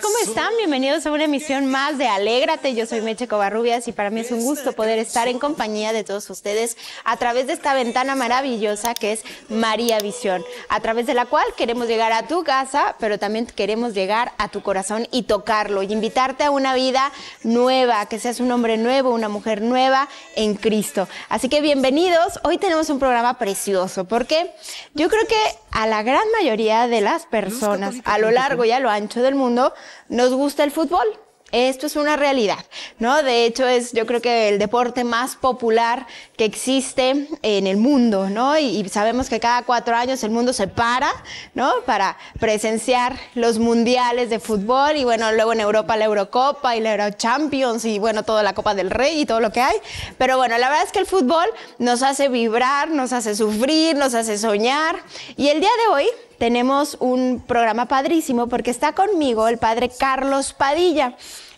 Pues, ¿cómo están? Bienvenidos a una emisión más de Alégrate. Yo soy Meche Covarrubias y para mí es un gusto poder estar en compañía de todos ustedes a través de esta ventana maravillosa que es María Visión, a través de la cual queremos llegar a tu casa, pero también queremos llegar a tu corazón y tocarlo y invitarte a una vida nueva, que seas un hombre nuevo, una mujer nueva en Cristo. Así que bienvenidos. Hoy tenemos un programa precioso porque yo creo que a la gran mayoría de las personas a lo largo y a lo ancho del mundo nos gusta el fútbol. Esto es una realidad, ¿no? De hecho, es yo creo que el deporte más popular que existe en el mundo, ¿no? Y, sabemos que cada cuatro años el mundo se para, ¿no? Para presenciar los mundiales de fútbol y bueno, luego en Europa la Eurocopa y la Eurochampions y bueno, toda la Copa del Rey y todo lo que hay. Pero bueno, la verdad es que el fútbol nos hace vibrar, nos hace sufrir, nos hace soñar. Y el día de hoy tenemos un programa padrísimo porque está conmigo el padre Carlos Padilla.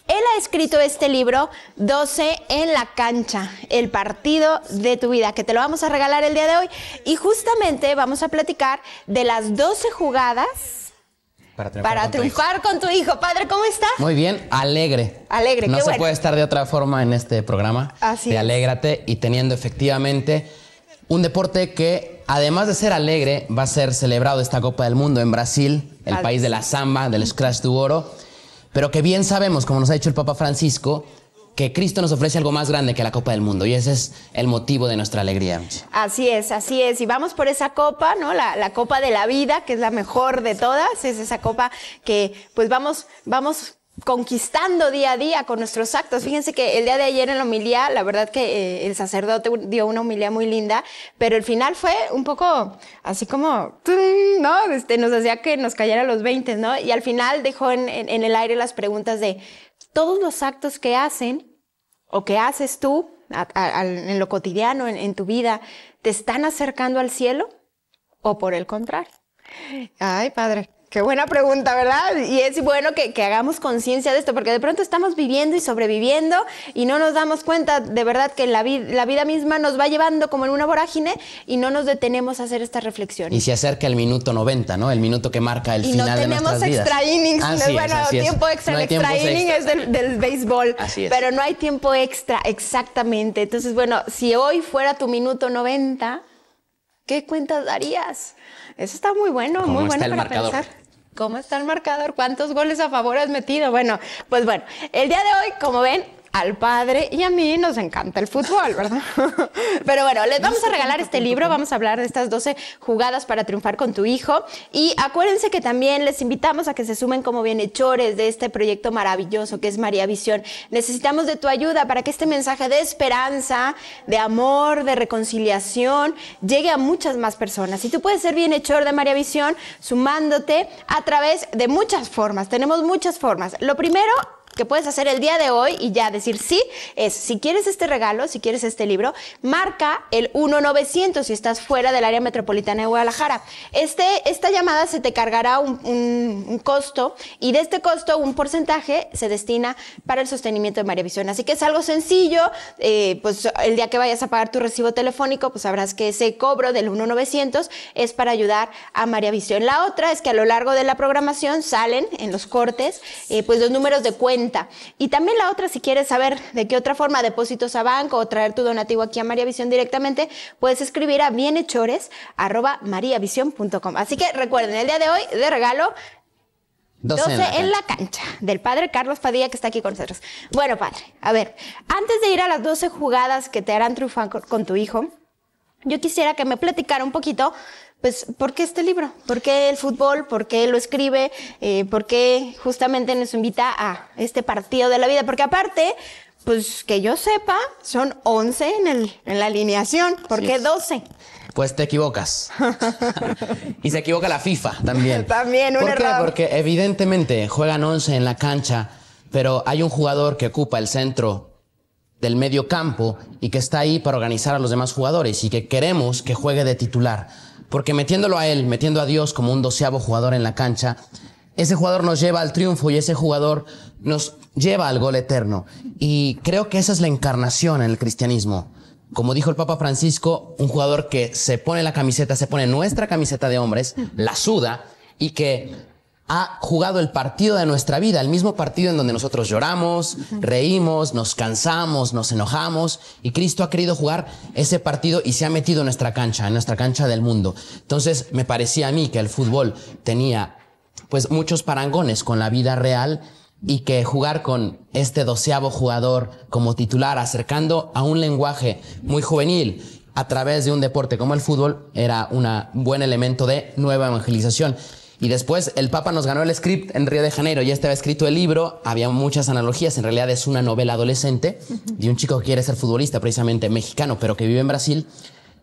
Él ha escrito este libro 12 en la cancha, el partido de tu vida, que te lo vamos a regalar el día de hoy. Y justamente vamos a platicar de las 12 jugadas para triunfar, con, tu hijo. Padre, ¿cómo estás? Muy bien, alegre. Alegre, No se puede estar de otra forma en este programa. Así de Alégrate y teniendo efectivamente un deporte que, además de ser alegre, va a ser celebrado esta Copa del Mundo en Brasil, el país de la samba, del scratch du oro, pero que bien sabemos, como nos ha dicho el Papa Francisco, que Cristo nos ofrece algo más grande que la Copa del Mundo y ese es el motivo de nuestra alegría. Así es, así es. Y vamos por esa copa, ¿no? La, la copa de la vida, que es la mejor de todas, es esa copa que pues vamos, vamos conquistando día a día con nuestros actos. Fíjense que el día de ayer en la homilía, la verdad que eh, el sacerdote dio una homilía muy linda, pero el final fue un poco así como, ¿no? Este, nos hacía que nos cayera los 20, ¿no? Y al final dejó en, el aire las preguntas de todos los actos que hacen o que haces tú en lo cotidiano, en tu vida, ¿te están acercando al cielo o por el contrario? Ay, padre. Qué buena pregunta, ¿verdad? Y es bueno que, hagamos conciencia de esto, porque de pronto estamos viviendo y sobreviviendo y no nos damos cuenta de verdad que la, la vida misma nos va llevando como en una vorágine y no nos detenemos a hacer esta reflexión. Y se acerca el minuto 90, ¿no? El minuto que marca el final no de No tenemos extra innings, bueno, tiempo extra, el extra inning es del, del béisbol, así es. pero no hay tiempo extra, exactamente. Entonces, bueno, si hoy fuera tu minuto 90, ¿qué cuentas darías? Eso está muy bueno, muy bueno para pensar. ¿Cómo está el marcador? ¿Cuántos goles a favor has metido? Bueno, pues bueno, el día de hoy, como ven, al padre y a mí nos encanta el fútbol, ¿verdad? Pero bueno, les vamos a regalar este libro, vamos a hablar de estas 12 jugadas para triunfar con tu hijo y acuérdense que también les invitamos a que se sumen como bienhechores de este proyecto maravilloso que es María Visión. Necesitamos de tu ayuda para que este mensaje de esperanza, de amor, de reconciliación llegue a muchas más personas. Y tú puedes ser bienhechor de María Visión sumándote a través de muchas formas. Tenemos muchas formas. Lo primero que puedes hacer el día de hoy y ya decir sí, es si quieres este regalo, si quieres este libro, marca el 1900 si estás fuera del área metropolitana de Guadalajara. Este, esta llamada se te cargará un, costo y de este costo un porcentaje se destina para el sostenimiento de María Visión. Así que es algo sencillo, eh, pues el día que vayas a pagar tu recibo telefónico, pues sabrás que ese cobro del 1900 es para ayudar a María Visión. La otra es que a lo largo de la programación salen en los cortes eh, pues los números de cuenta y también la otra, si quieres saber de qué otra forma depósitos a banco o traer tu donativo aquí a María Visión directamente, puedes escribir a bienhechores@mariavisión.com. Así que recuerden, el día de hoy de regalo 12, en, la, cancha del padre Carlos Padilla que está aquí con nosotros. Bueno, padre, a ver, antes de ir a las 12 jugadas que te harán triunfar con tu hijo, yo quisiera que me platicara un poquito pues, ¿por qué este libro? ¿Por qué el fútbol? ¿Por qué lo escribe? Eh, ¿Por qué justamente nos invita a este partido de la vida? Porque aparte, pues que yo sepa, son 11 en, el, en la alineación. ¿Por qué 12? Pues te equivocas. y se equivoca la FIFA también. también, un Porque evidentemente juegan 11 en la cancha, pero hay un jugador que ocupa el centro del medio campo y que está ahí para organizar a los demás jugadores y que queremos que juegue de titular. Porque metiéndolo a él, metiendo a Dios como un doceavo jugador en la cancha, ese jugador nos lleva al triunfo y ese jugador nos lleva al gol eterno. Y creo que esa es la encarnación en el cristianismo. Como dijo el Papa Francisco, un jugador que se pone la camiseta, se pone nuestra camiseta de hombres, la suda y que ha jugado el partido de nuestra vida, el mismo partido en donde nosotros lloramos, reímos, nos cansamos, nos enojamos, y Cristo ha querido jugar ese partido y se ha metido en nuestra cancha, en nuestra cancha del mundo. Entonces me parecía a mí que el fútbol tenía pues muchos parangones con la vida real y que jugar con este doceavo jugador como titular, acercando a un lenguaje muy juvenil a través de un deporte como el fútbol, era un buen elemento de nueva evangelización. Y después el Papa nos ganó el script en Río de Janeiro, este estaba escrito el libro, había muchas analogías, en realidad es una novela adolescente de un chico que quiere ser futbolista, precisamente mexicano, pero que vive en Brasil.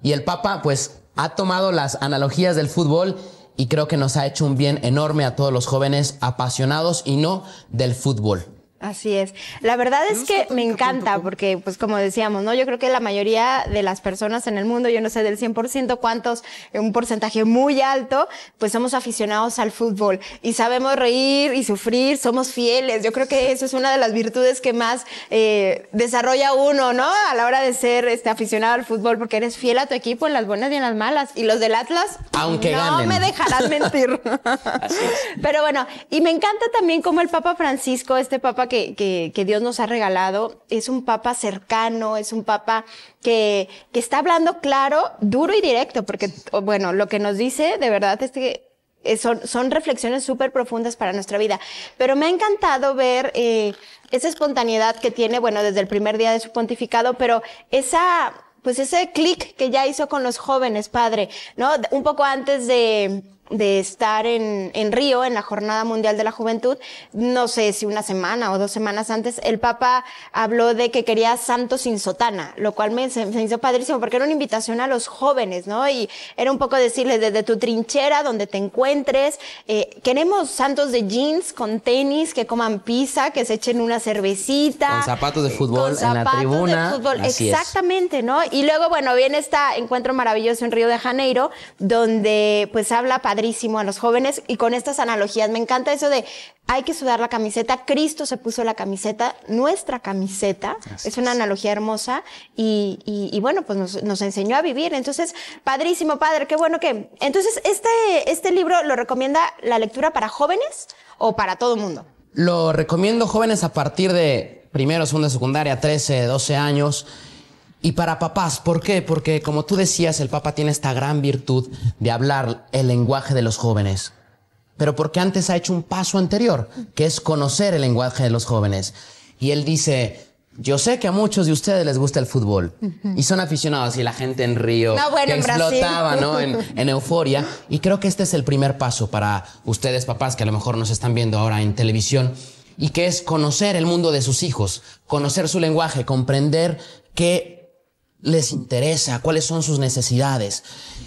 Y el Papa pues ha tomado las analogías del fútbol y creo que nos ha hecho un bien enorme a todos los jóvenes apasionados y no del fútbol. Así es. La verdad es que me encanta porque, pues como decíamos, ¿no? Yo creo que la mayoría de las personas en el mundo, yo no sé del 100% cuántos, eh, un porcentaje muy alto, pues somos aficionados al fútbol y sabemos reír y sufrir, somos fieles. Yo creo que eso es una de las virtudes que más eh, desarrolla uno, ¿no? A la hora de ser este, aficionado al fútbol porque eres fiel a tu equipo en las buenas y en las malas. Y los del Atlas, aunque no me dejarás mentir. Pero bueno, y me encanta también como el Papa Francisco, este Papa que, que, que, Dios nos ha regalado es un papa cercano, es un papa que, que está hablando claro, duro y directo, porque, bueno, lo que nos dice de verdad es que eh, son, son reflexiones súper profundas para nuestra vida. Pero me ha encantado ver eh, esa espontaneidad que tiene, bueno, desde el primer día de su pontificado, pero esa, pues ese clic que ya hizo con los jóvenes, padre, ¿no? Un poco antes de de estar en, en, Río, en la Jornada Mundial de la Juventud, no sé si una semana o dos semanas antes, el Papa habló de que quería santos sin sotana, lo cual me, me hizo padrísimo porque era una invitación a los jóvenes, ¿no? Y era un poco decirles desde tu trinchera, donde te encuentres, eh, queremos santos de jeans, con tenis, que coman pizza, que se echen una cervecita. Con zapatos de eh, fútbol en la tribuna. De fútbol. Exactamente, ¿no? Y luego, bueno, viene esta encuentro maravilloso en Río de Janeiro, donde pues habla padrísimo a los jóvenes y con estas analogías. Me encanta eso de hay que sudar la camiseta. Cristo se puso la camiseta, nuestra camiseta. es una analogía hermosa y, bueno, pues nos, enseñó a vivir. Entonces, padrísimo, padre, qué bueno que. Entonces, este, este libro lo recomienda la lectura para jóvenes o para todo mundo. Lo recomiendo jóvenes a partir de primero, segunda, secundaria, 13, 12 años. Y para papás, ¿por qué? Porque como tú decías, el papá tiene esta gran virtud de hablar el lenguaje de los jóvenes. Pero porque antes ha hecho un paso anterior, que es conocer el lenguaje de los jóvenes. Y él dice, yo sé que a muchos de ustedes les gusta el fútbol y son aficionados y la gente en Río no, bueno, explotaba, ¿no? en, euforia. Y creo que este es el primer paso para ustedes, papás, que a lo mejor nos están viendo ahora en televisión y que es conocer el mundo de sus hijos, conocer su lenguaje, comprender que les interesa, cuáles son sus necesidades.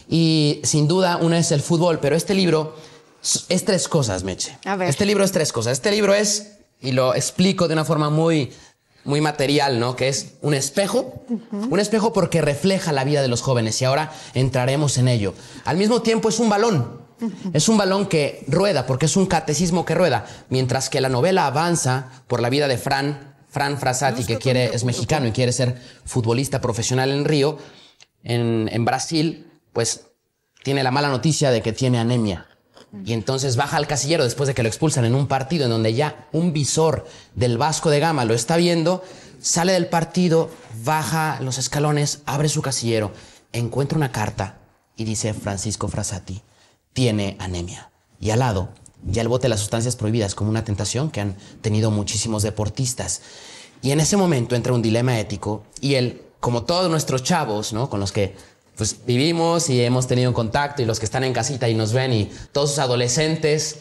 Y sin duda una es el fútbol, pero este libro es tres cosas, Meche. A ver. Este libro es tres cosas. Este libro es, y lo explico de una forma muy, muy material, ¿no? Que es un espejo. Un espejo porque refleja la vida de los jóvenes y ahora entraremos en ello. Al mismo tiempo es un balón. Es un balón que rueda, porque es un catecismo que rueda, mientras que la novela avanza por la vida de Fran, Fran Frasati que quiere, es mexicano y quiere ser futbolista profesional en Río, en, en Brasil, pues tiene la mala noticia de que tiene anemia. Y entonces baja al casillero después de que lo expulsan en un partido en donde ya un visor del Vasco de Gama lo está viendo, sale del partido, baja los escalones, abre su casillero, encuentra una carta y dice Francisco Frassati, tiene anemia. Y al lado ya el bote de las sustancias prohibidas como una tentación que han tenido muchísimos deportistas. Y en ese momento entra un dilema ético y él, como todos nuestros chavos, ¿no? Con los que pues, vivimos y hemos tenido contacto y los que están en casita y nos ven y todos sus adolescentes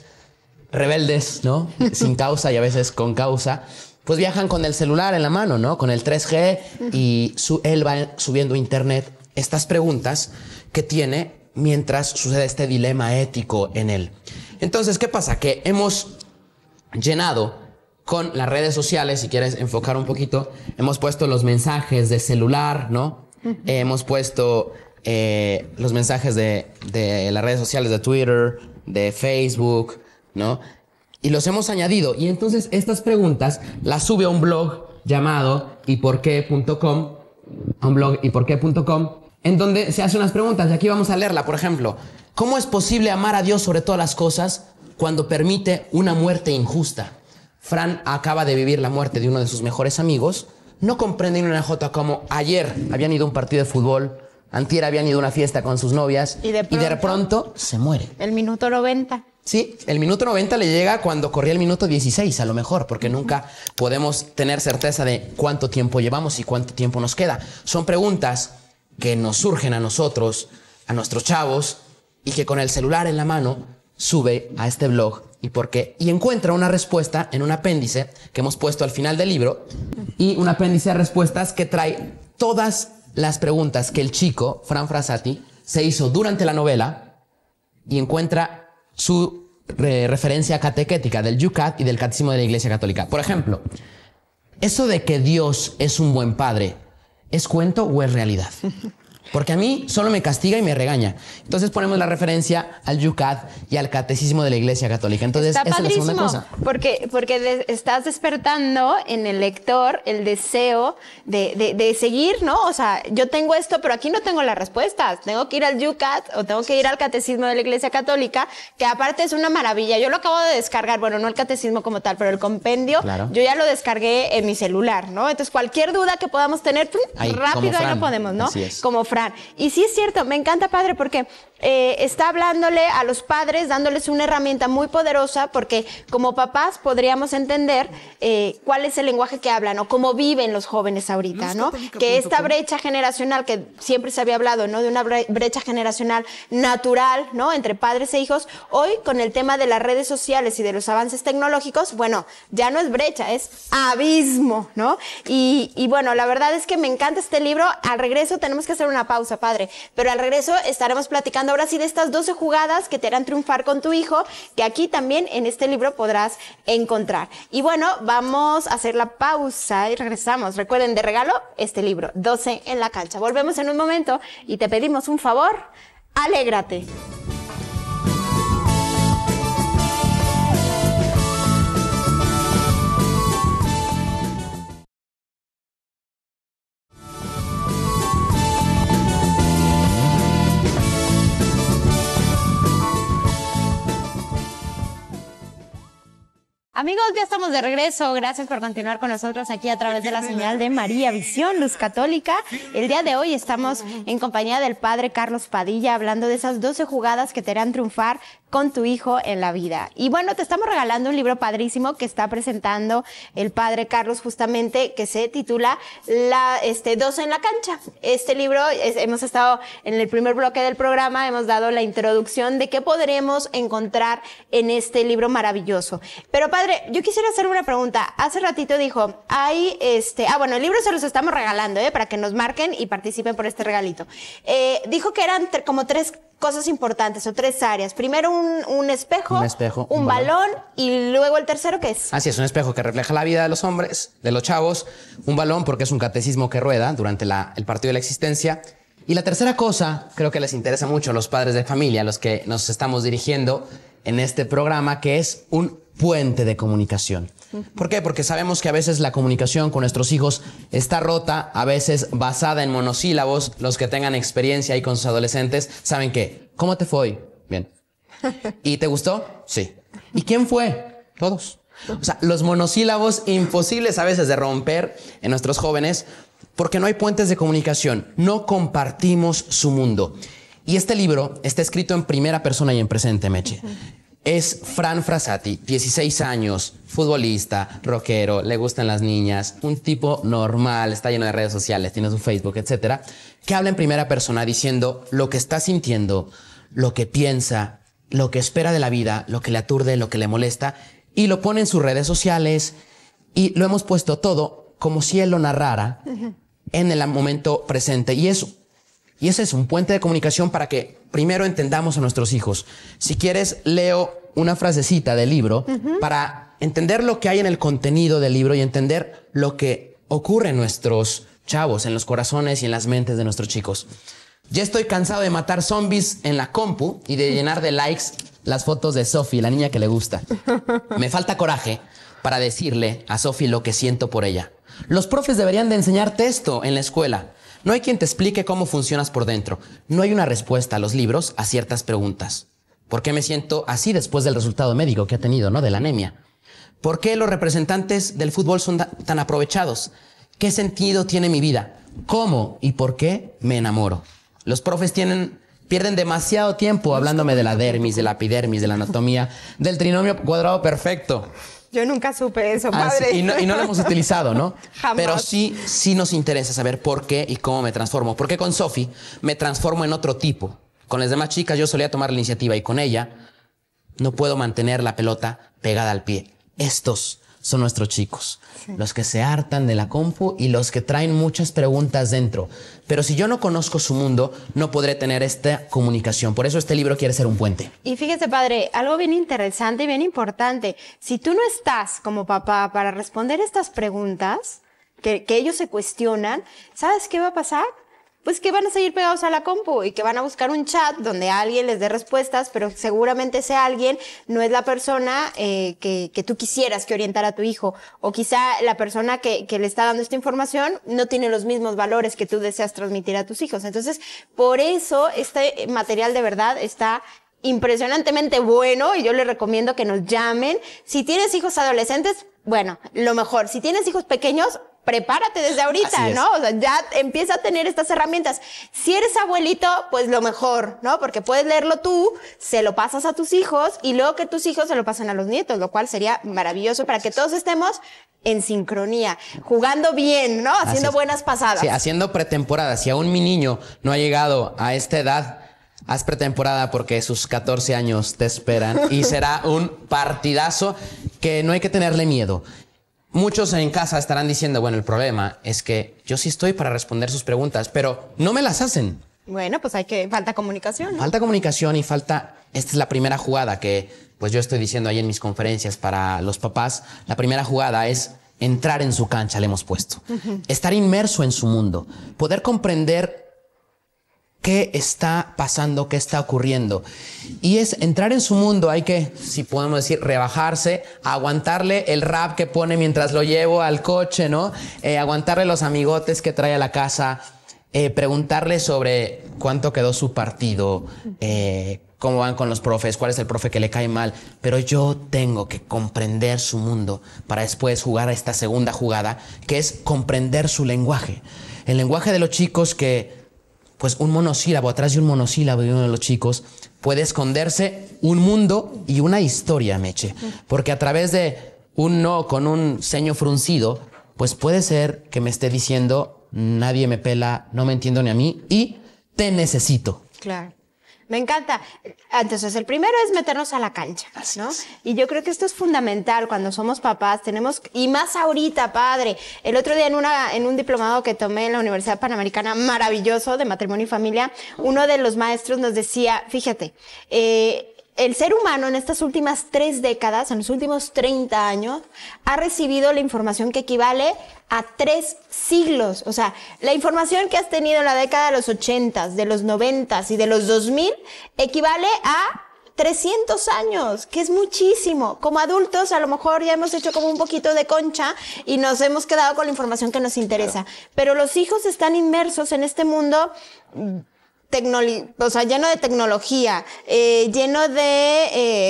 rebeldes, ¿no? Sin causa y a veces con causa, pues viajan con el celular en la mano, ¿no? Con el 3G y su, él va subiendo a internet estas preguntas que tiene mientras sucede este dilema ético en él. Entonces, ¿qué pasa? Que hemos llenado con las redes sociales, si quieres enfocar un poquito, hemos puesto los mensajes de celular, ¿no? Eh, hemos puesto eh, los mensajes de, de, las redes sociales de Twitter, de Facebook, ¿no? Y los hemos añadido. Y entonces estas preguntas las sube a un blog llamado yporqué.com, a un blog yporqué.com, en donde se hace unas preguntas. Y aquí vamos a leerla, por ejemplo. ¿Cómo es posible amar a Dios sobre todas las cosas cuando permite una muerte injusta? Fran acaba de vivir la muerte de uno de sus mejores amigos. No comprende en una jota como ayer habían ido a un partido de fútbol, antier habían ido a una fiesta con sus novias y de pronto, y de pronto se muere. El minuto 90. Sí, el minuto 90 le llega cuando corría el minuto 16, a lo mejor, porque nunca podemos tener certeza de cuánto tiempo llevamos y cuánto tiempo nos queda. Son preguntas que nos surgen a nosotros, a nuestros chavos, y que con el celular en la mano sube a este blog y por y encuentra una respuesta en un apéndice que hemos puesto al final del libro, y un apéndice de respuestas que trae todas las preguntas que el chico, Fran Frasati se hizo durante la novela y encuentra su referencia catequética del Yucat y del Catecismo de la Iglesia Católica. Por ejemplo, eso de que Dios es un buen padre, ¿Es cuento o es realidad? Porque a mí solo me castiga y me regaña. Entonces ponemos la referencia al Yucat y al catecismo de la Iglesia Católica. Entonces, esa es la segunda cosa. Porque, porque estás despertando en el lector el deseo de, de, seguir, ¿no? O sea, yo tengo esto, pero aquí no tengo las respuestas. Tengo que ir al Yucat o tengo que ir al catecismo de la Iglesia Católica, que aparte es una maravilla. Yo lo acabo de descargar, bueno, no el catecismo como tal, pero el compendio, yo ya lo descargué en mi celular, ¿no? Entonces, cualquier duda que podamos tener, rápido ahí lo podemos, ¿no? Como Fran y sí es cierto, me encanta, padre, porque eh, está hablándole a los padres, dándoles una herramienta muy poderosa, porque como papás podríamos entender eh, cuál es el lenguaje que hablan o cómo viven los jóvenes ahorita, ¿no? Que esta brecha generacional, que siempre se había hablado, ¿no? De una brecha generacional natural, ¿no? Entre padres e hijos, hoy con el tema de las redes sociales y de los avances tecnológicos, bueno, ya no es brecha, es abismo, ¿no? Y, y bueno, la verdad es que me encanta este libro. Al regreso tenemos que hacer una pausa, padre. Pero al regreso estaremos platicando ahora sí de estas 12 jugadas que te harán triunfar con tu hijo, que aquí también en este libro podrás encontrar. Y bueno, vamos a hacer la pausa y regresamos. Recuerden de regalo este libro, 12 en la cancha. Volvemos en un momento y te pedimos un favor, alégrate. Amigos, ya estamos de regreso. Gracias por continuar con nosotros aquí a través de la señal de María Visión, Luz Católica. El día de hoy estamos en compañía del padre Carlos Padilla hablando de esas 12 jugadas que te harán triunfar con tu hijo en la vida. Y bueno, te estamos regalando un libro padrísimo que está presentando el padre Carlos justamente, que se titula la, este, Dos en la cancha. Este libro, hemos estado en el primer bloque del programa, hemos dado la introducción de qué podremos encontrar en este libro maravilloso. Pero padre, yo quisiera hacer una pregunta. Hace ratito dijo, hay este, ah bueno, el libro se los estamos regalando, ¿eh? Para que nos marquen y participen por este regalito. Eh, dijo que eran como tres cosas importantes o tres áreas. Primero un, un espejo, un, espejo, un, balón, y luego el tercero que es. Así es, un espejo que refleja la vida de los hombres, de los chavos, un balón porque es un catecismo que rueda durante la, el partido de la existencia. Y la tercera cosa, creo que les interesa mucho a los padres de familia, a los que nos estamos dirigiendo, en este programa, que es un puente de comunicación. ¿Por qué? Porque sabemos que a veces la comunicación con nuestros hijos está rota, a veces basada en monosílabos. Los que tengan experiencia ahí con sus adolescentes saben que, ¿cómo te fue Bien. ¿Y te gustó? Sí. ¿Y quién fue? Todos. O sea, los monosílabos imposibles a veces de romper en nuestros jóvenes porque no hay puentes de comunicación, no compartimos su mundo. Y este libro está escrito en primera persona y en presente, Meche. Es Fran Frasati, 16 años, futbolista, rockero, le gustan las niñas, un tipo normal, está lleno de redes sociales, tiene su Facebook, etcétera, que habla en primera persona diciendo lo que está sintiendo, lo que piensa, lo que espera de la vida, lo que le aturde, lo que le molesta, y lo pone en sus redes sociales, y lo hemos puesto todo como si él lo narrara en el momento presente. Y es y ese es un puente de comunicación para que primero entendamos a nuestros hijos. Si quieres, leo una frasecita del libro para entender lo que hay en el contenido del libro y entender lo que ocurre en nuestros chavos, en los corazones y en las mentes de nuestros chicos. Ya estoy cansado de matar zombies en la compu y de llenar de likes las fotos de Sophie, la niña que le gusta. Me falta coraje para decirle a Sophie lo que siento por ella. Los profes deberían de enseñarte esto en la escuela. No hay quien te explique cómo funcionas por dentro. No hay una respuesta a los libros a ciertas preguntas. ¿Por qué me siento así después del resultado médico que ha tenido, no? De la anemia. ¿Por qué los representantes del fútbol son tan aprovechados? ¿Qué sentido tiene mi vida? ¿Cómo y por qué me enamoro? Los profes tienen pierden demasiado tiempo hablándome de la dermis, de la epidermis, de la anatomía, del trinomio cuadrado perfecto. Yo nunca supe eso, padre. Ah, y, no, y, no, lo hemos utilizado, ¿no? Jamás. Pero sí, sí nos interesa saber por qué y cómo me transformo. Porque con Sofi me transformo en otro tipo. Con las demás chicas yo solía tomar la iniciativa y con ella no puedo mantener la pelota pegada al pie. Estos son nuestros chicos, los que se hartan de la compu y los que traen muchas preguntas dentro. Pero si yo no conozco su mundo, no podré tener esta comunicación. Por eso este libro quiere ser un puente. Y fíjese, padre, algo bien interesante y bien importante. Si tú no estás como papá para responder estas preguntas que ellos se cuestionan, ¿sabes qué va a pasar? pues que van a seguir pegados a la compu y que van a buscar un chat donde alguien les dé respuestas, pero seguramente ese alguien no es la persona eh, que, tú quisieras que orientara a tu hijo. O quizá la persona que, le está dando esta información no tiene los mismos valores que tú deseas transmitir a tus hijos. Entonces, por eso este material de verdad está impresionantemente bueno y yo le recomiendo que nos llamen. Si tienes hijos adolescentes, bueno, lo mejor. Si tienes hijos pequeños, prepárate desde ahorita, ¿no? O sea, ya empieza a tener estas herramientas. Si eres abuelito, pues lo mejor, ¿no? Porque puedes leerlo tú, se lo pasas a tus hijos y luego que tus hijos se lo pasan a los nietos, lo cual sería maravilloso para que todos estemos en sincronía, jugando bien, ¿no? Haciendo buenas pasadas. Sí, haciendo pretemporada. Si aún mi niño no ha llegado a esta edad, haz pretemporada porque sus 14 años te esperan y será un partidazo que no hay que tenerle miedo. Muchos en casa estarán diciendo, bueno, el problema es que yo sí estoy para responder sus preguntas, pero no me las hacen. Bueno, pues hay que, falta comunicación. Falta comunicación y falta, esta es la primera jugada que pues yo estoy diciendo ahí en mis conferencias para los papás, la primera jugada es entrar en su cancha, le hemos puesto, estar inmerso en su mundo, poder comprender qué está pasando, qué está ocurriendo. Y es entrar en su mundo, hay que, si podemos decir, rebajarse, aguantarle el rap que pone mientras lo llevo al coche, ¿no? Eh, aguantarle los amigotes que trae a la casa, eh, preguntarle sobre cuánto quedó su partido, eh, cómo van con los profes, cuál es el profe que le cae mal, pero yo tengo que comprender su mundo para después jugar a esta segunda jugada, que es comprender su lenguaje. El lenguaje de los chicos que pues un monosílabo, atrás de un monosílabo de uno de los chicos, puede esconderse un mundo y una historia, Meche. Porque a través de un no con un ceño fruncido, pues puede ser que me esté diciendo, nadie me pela, no me entiendo ni a mí y te necesito. Claro. Me encanta. Entonces, el primero es meternos a la cancha, ¿no? Y yo creo que esto es fundamental cuando somos papás, tenemos, y más ahorita, padre. El otro día en, una, en un diplomado que tomé en la Universidad Panamericana, maravilloso, de matrimonio y familia, uno de los maestros nos decía, fíjate, eh, el ser humano en estas últimas tres décadas, en los últimos 30 años, ha recibido la información que equivale a tres siglos. O sea, la información que has tenido en la década de los 80, de los 90 y de los 2000 equivale a 300 años, que es muchísimo. Como adultos, a lo mejor ya hemos hecho como un poquito de concha y nos hemos quedado con la información que nos interesa. Pero los hijos están inmersos en este mundo o sea, lleno de tecnología, eh, lleno de,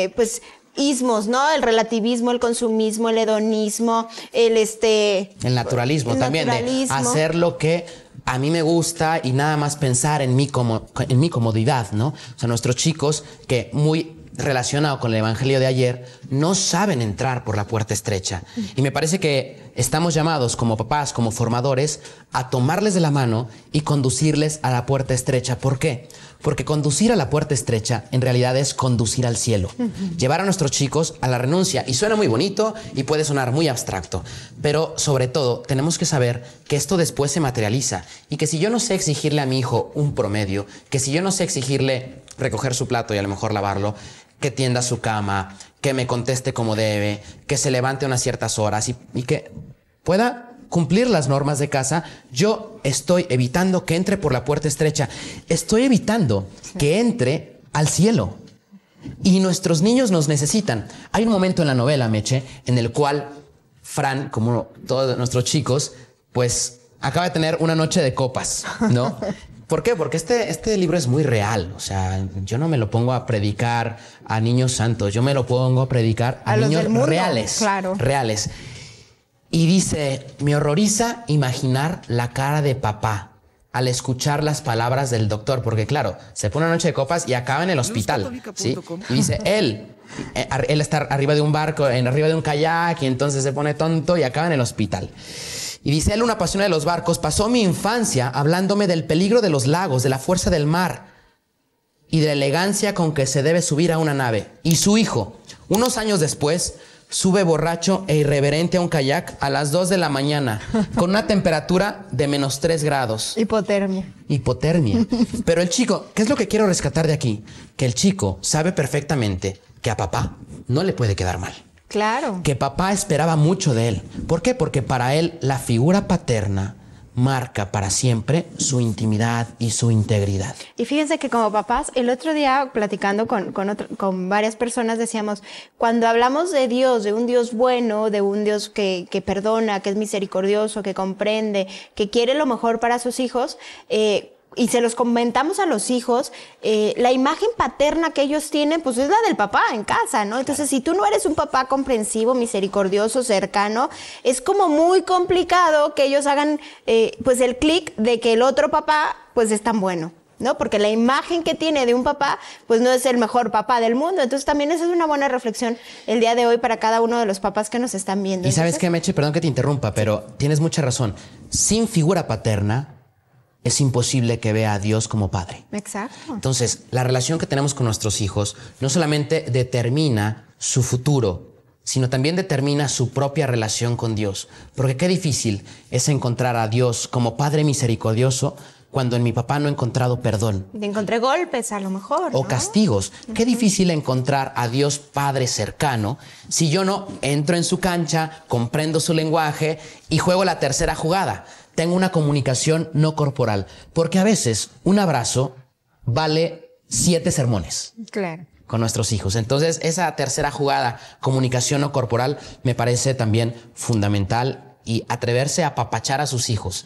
eh, pues, ismos, ¿no? El relativismo, el consumismo, el hedonismo, el este... El naturalismo también, de hacer lo que a mí me gusta y nada más pensar en mi, como, en mi comodidad, ¿no? O sea, nuestros chicos que muy relacionados con el Evangelio de ayer, no saben entrar por la puerta estrecha. Y me parece que Estamos llamados como papás, como formadores, a tomarles de la mano y conducirles a la puerta estrecha. ¿Por qué? Porque conducir a la puerta estrecha en realidad es conducir al cielo, llevar a nuestros chicos a la renuncia. Y suena muy bonito y puede sonar muy abstracto, pero sobre todo tenemos que saber que esto después se materializa y que si yo no sé exigirle a mi hijo un promedio, que si yo no sé exigirle recoger su plato y a lo mejor lavarlo, que tienda su cama, que me conteste como debe, que se levante a unas ciertas horas y, que pueda cumplir las normas de casa, yo estoy evitando que entre por la puerta estrecha. Estoy evitando que entre al cielo. Y nuestros niños nos necesitan. Hay un momento en la novela, Meche, en el cual Fran, como todos nuestros chicos, pues acaba de tener una noche de copas, ¿no? ¿Por qué? Porque este, este libro es muy real. O sea, yo no me lo pongo a predicar a niños santos, yo me lo pongo a predicar a, niños reales. Claro. Reales. Y dice: Me horroriza imaginar la cara de papá al escuchar las palabras del doctor, porque claro, se pone una noche de copas y acaba en el hospital. ¿sí? Y dice, él, eh, él está arriba de un barco, en arriba de un kayak, y entonces se pone tonto y acaba en el hospital. Y dice él, una pasión de los barcos, pasó mi infancia hablándome del peligro de los lagos, de la fuerza del mar y de la elegancia con que se debe subir a una nave. Y su hijo, unos años después, sube borracho e irreverente a un kayak a las 2 de la mañana, con una temperatura de menos 3 grados. Hipotermia. Hipotermia. Pero el chico, ¿qué es lo que quiero rescatar de aquí? Que el chico sabe perfectamente que a papá no le puede quedar mal. Claro. Que papá esperaba mucho de él. ¿Por qué? Porque para él la figura paterna marca para siempre su intimidad y su integridad. Y fíjense que como papás, el otro día platicando con, con, con varias personas decíamos, cuando hablamos de Dios, de un Dios bueno, de un Dios que, que perdona, que es misericordioso, que comprende, que quiere lo mejor para sus hijos, eh, y se los comentamos a los hijos, eh, la imagen paterna que ellos tienen, pues es la del papá en casa, ¿no? Entonces, si tú no eres un papá comprensivo, misericordioso, cercano, es como muy complicado que ellos hagan, eh, pues, el clic de que el otro papá, pues, es tan bueno. ¿No? Porque la imagen que tiene de un papá, pues no es el mejor papá del mundo. Entonces también esa es una buena reflexión el día de hoy para cada uno de los papás que nos están viendo. Y sabes qué, Meche, perdón que te interrumpa, pero tienes mucha razón. Sin figura paterna, es imposible que vea a Dios como padre. Exacto. Entonces, la relación que tenemos con nuestros hijos no solamente determina su futuro, sino también determina su propia relación con Dios. Porque qué difícil es encontrar a Dios como Padre misericordioso cuando en mi papá no he encontrado perdón. encontré golpes a lo mejor. O castigos. Qué difícil encontrar a Dios Padre cercano si yo no entro en su cancha, comprendo su lenguaje y juego la tercera jugada tengo una comunicación no corporal. Porque a veces un abrazo vale siete sermones. Con nuestros hijos. Entonces, esa tercera jugada, comunicación no corporal, me parece también fundamental y atreverse a papachar a sus hijos.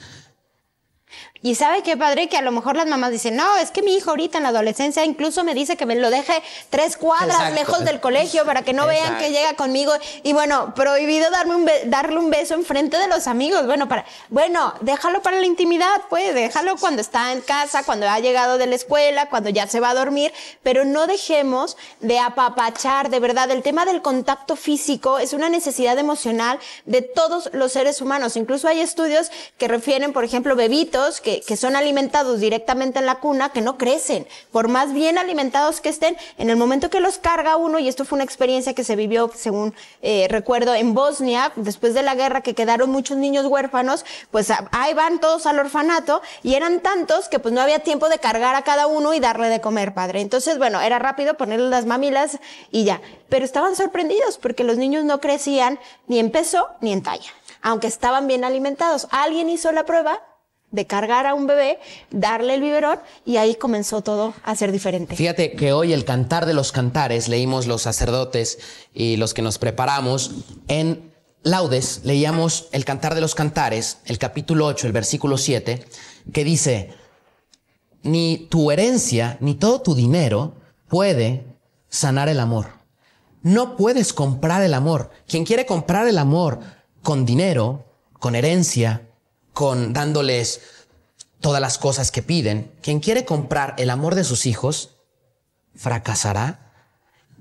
Y sabe qué padre que a lo mejor las mamás dicen, no, es que mi hijo ahorita en la adolescencia incluso me dice que me lo deje tres cuadras lejos del colegio para que no vean que llega conmigo. Y bueno, prohibido darme darle un beso en frente de los amigos. Bueno, para, bueno, déjalo para la intimidad, pues, déjalo cuando está en casa, cuando ha llegado de la escuela, cuando ya se va a dormir, pero no dejemos de apapachar, de verdad. El tema del contacto físico es una necesidad emocional de todos los seres humanos. Incluso hay estudios que refieren, por ejemplo, bebitos que que, son alimentados directamente en la cuna que no crecen. Por más bien alimentados que estén, en el momento que los carga uno, y esto fue una experiencia que se vivió, según eh, recuerdo, en Bosnia, después de la guerra que quedaron muchos niños huérfanos, pues ahí van todos al orfanato y eran tantos que pues no había tiempo de cargar a cada uno y darle de comer, padre. Entonces, bueno, era rápido ponerle las mamilas y ya. Pero estaban sorprendidos porque los niños no crecían ni en peso ni en talla, aunque estaban bien alimentados. Alguien hizo la prueba de cargar a un bebé, darle el biberón y ahí comenzó todo a ser diferente. Fíjate que hoy el cantar de los cantares, leímos los sacerdotes y los que nos preparamos, en laudes leíamos el cantar de los cantares, el capítulo 8, el versículo 7, que dice, ni tu herencia, ni todo tu dinero puede sanar el amor. No puedes comprar el amor. Quien quiere comprar el amor con dinero, con herencia, con dándoles todas las cosas que piden. Quien quiere comprar el amor de sus hijos fracasará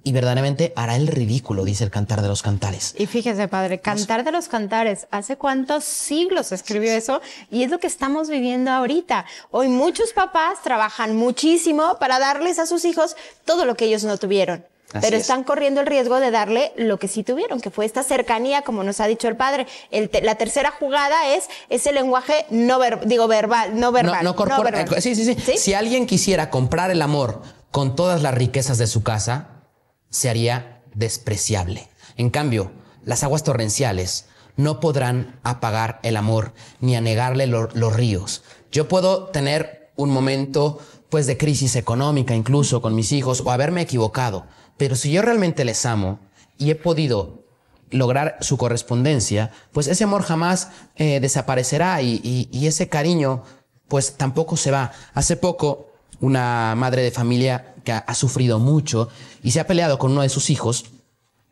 y verdaderamente hará el ridículo, dice el Cantar de los Cantares. Y fíjese, padre, Cantar de los Cantares, ¿hace cuántos siglos escribió eso? Y es lo que estamos viviendo ahorita. Hoy muchos papás trabajan muchísimo para darles a sus hijos todo lo que ellos no tuvieron pero están corriendo el riesgo de darle lo que sí tuvieron, que fue esta cercanía, como nos ha dicho el padre. la tercera jugada es ese lenguaje no digo verbal, no verbal. No, eh, Sí, sí, sí, Si alguien quisiera comprar el amor con todas las riquezas de su casa, se haría despreciable. En cambio, las aguas torrenciales no podrán apagar el amor ni anegarle los ríos. Yo puedo tener un momento pues de crisis económica incluso con mis hijos o haberme equivocado, pero si yo realmente les amo y he podido lograr su correspondencia, pues ese amor jamás eh, desaparecerá y, ese cariño pues tampoco se va. Hace poco una madre de familia que ha, sufrido mucho y se ha peleado con uno de sus hijos,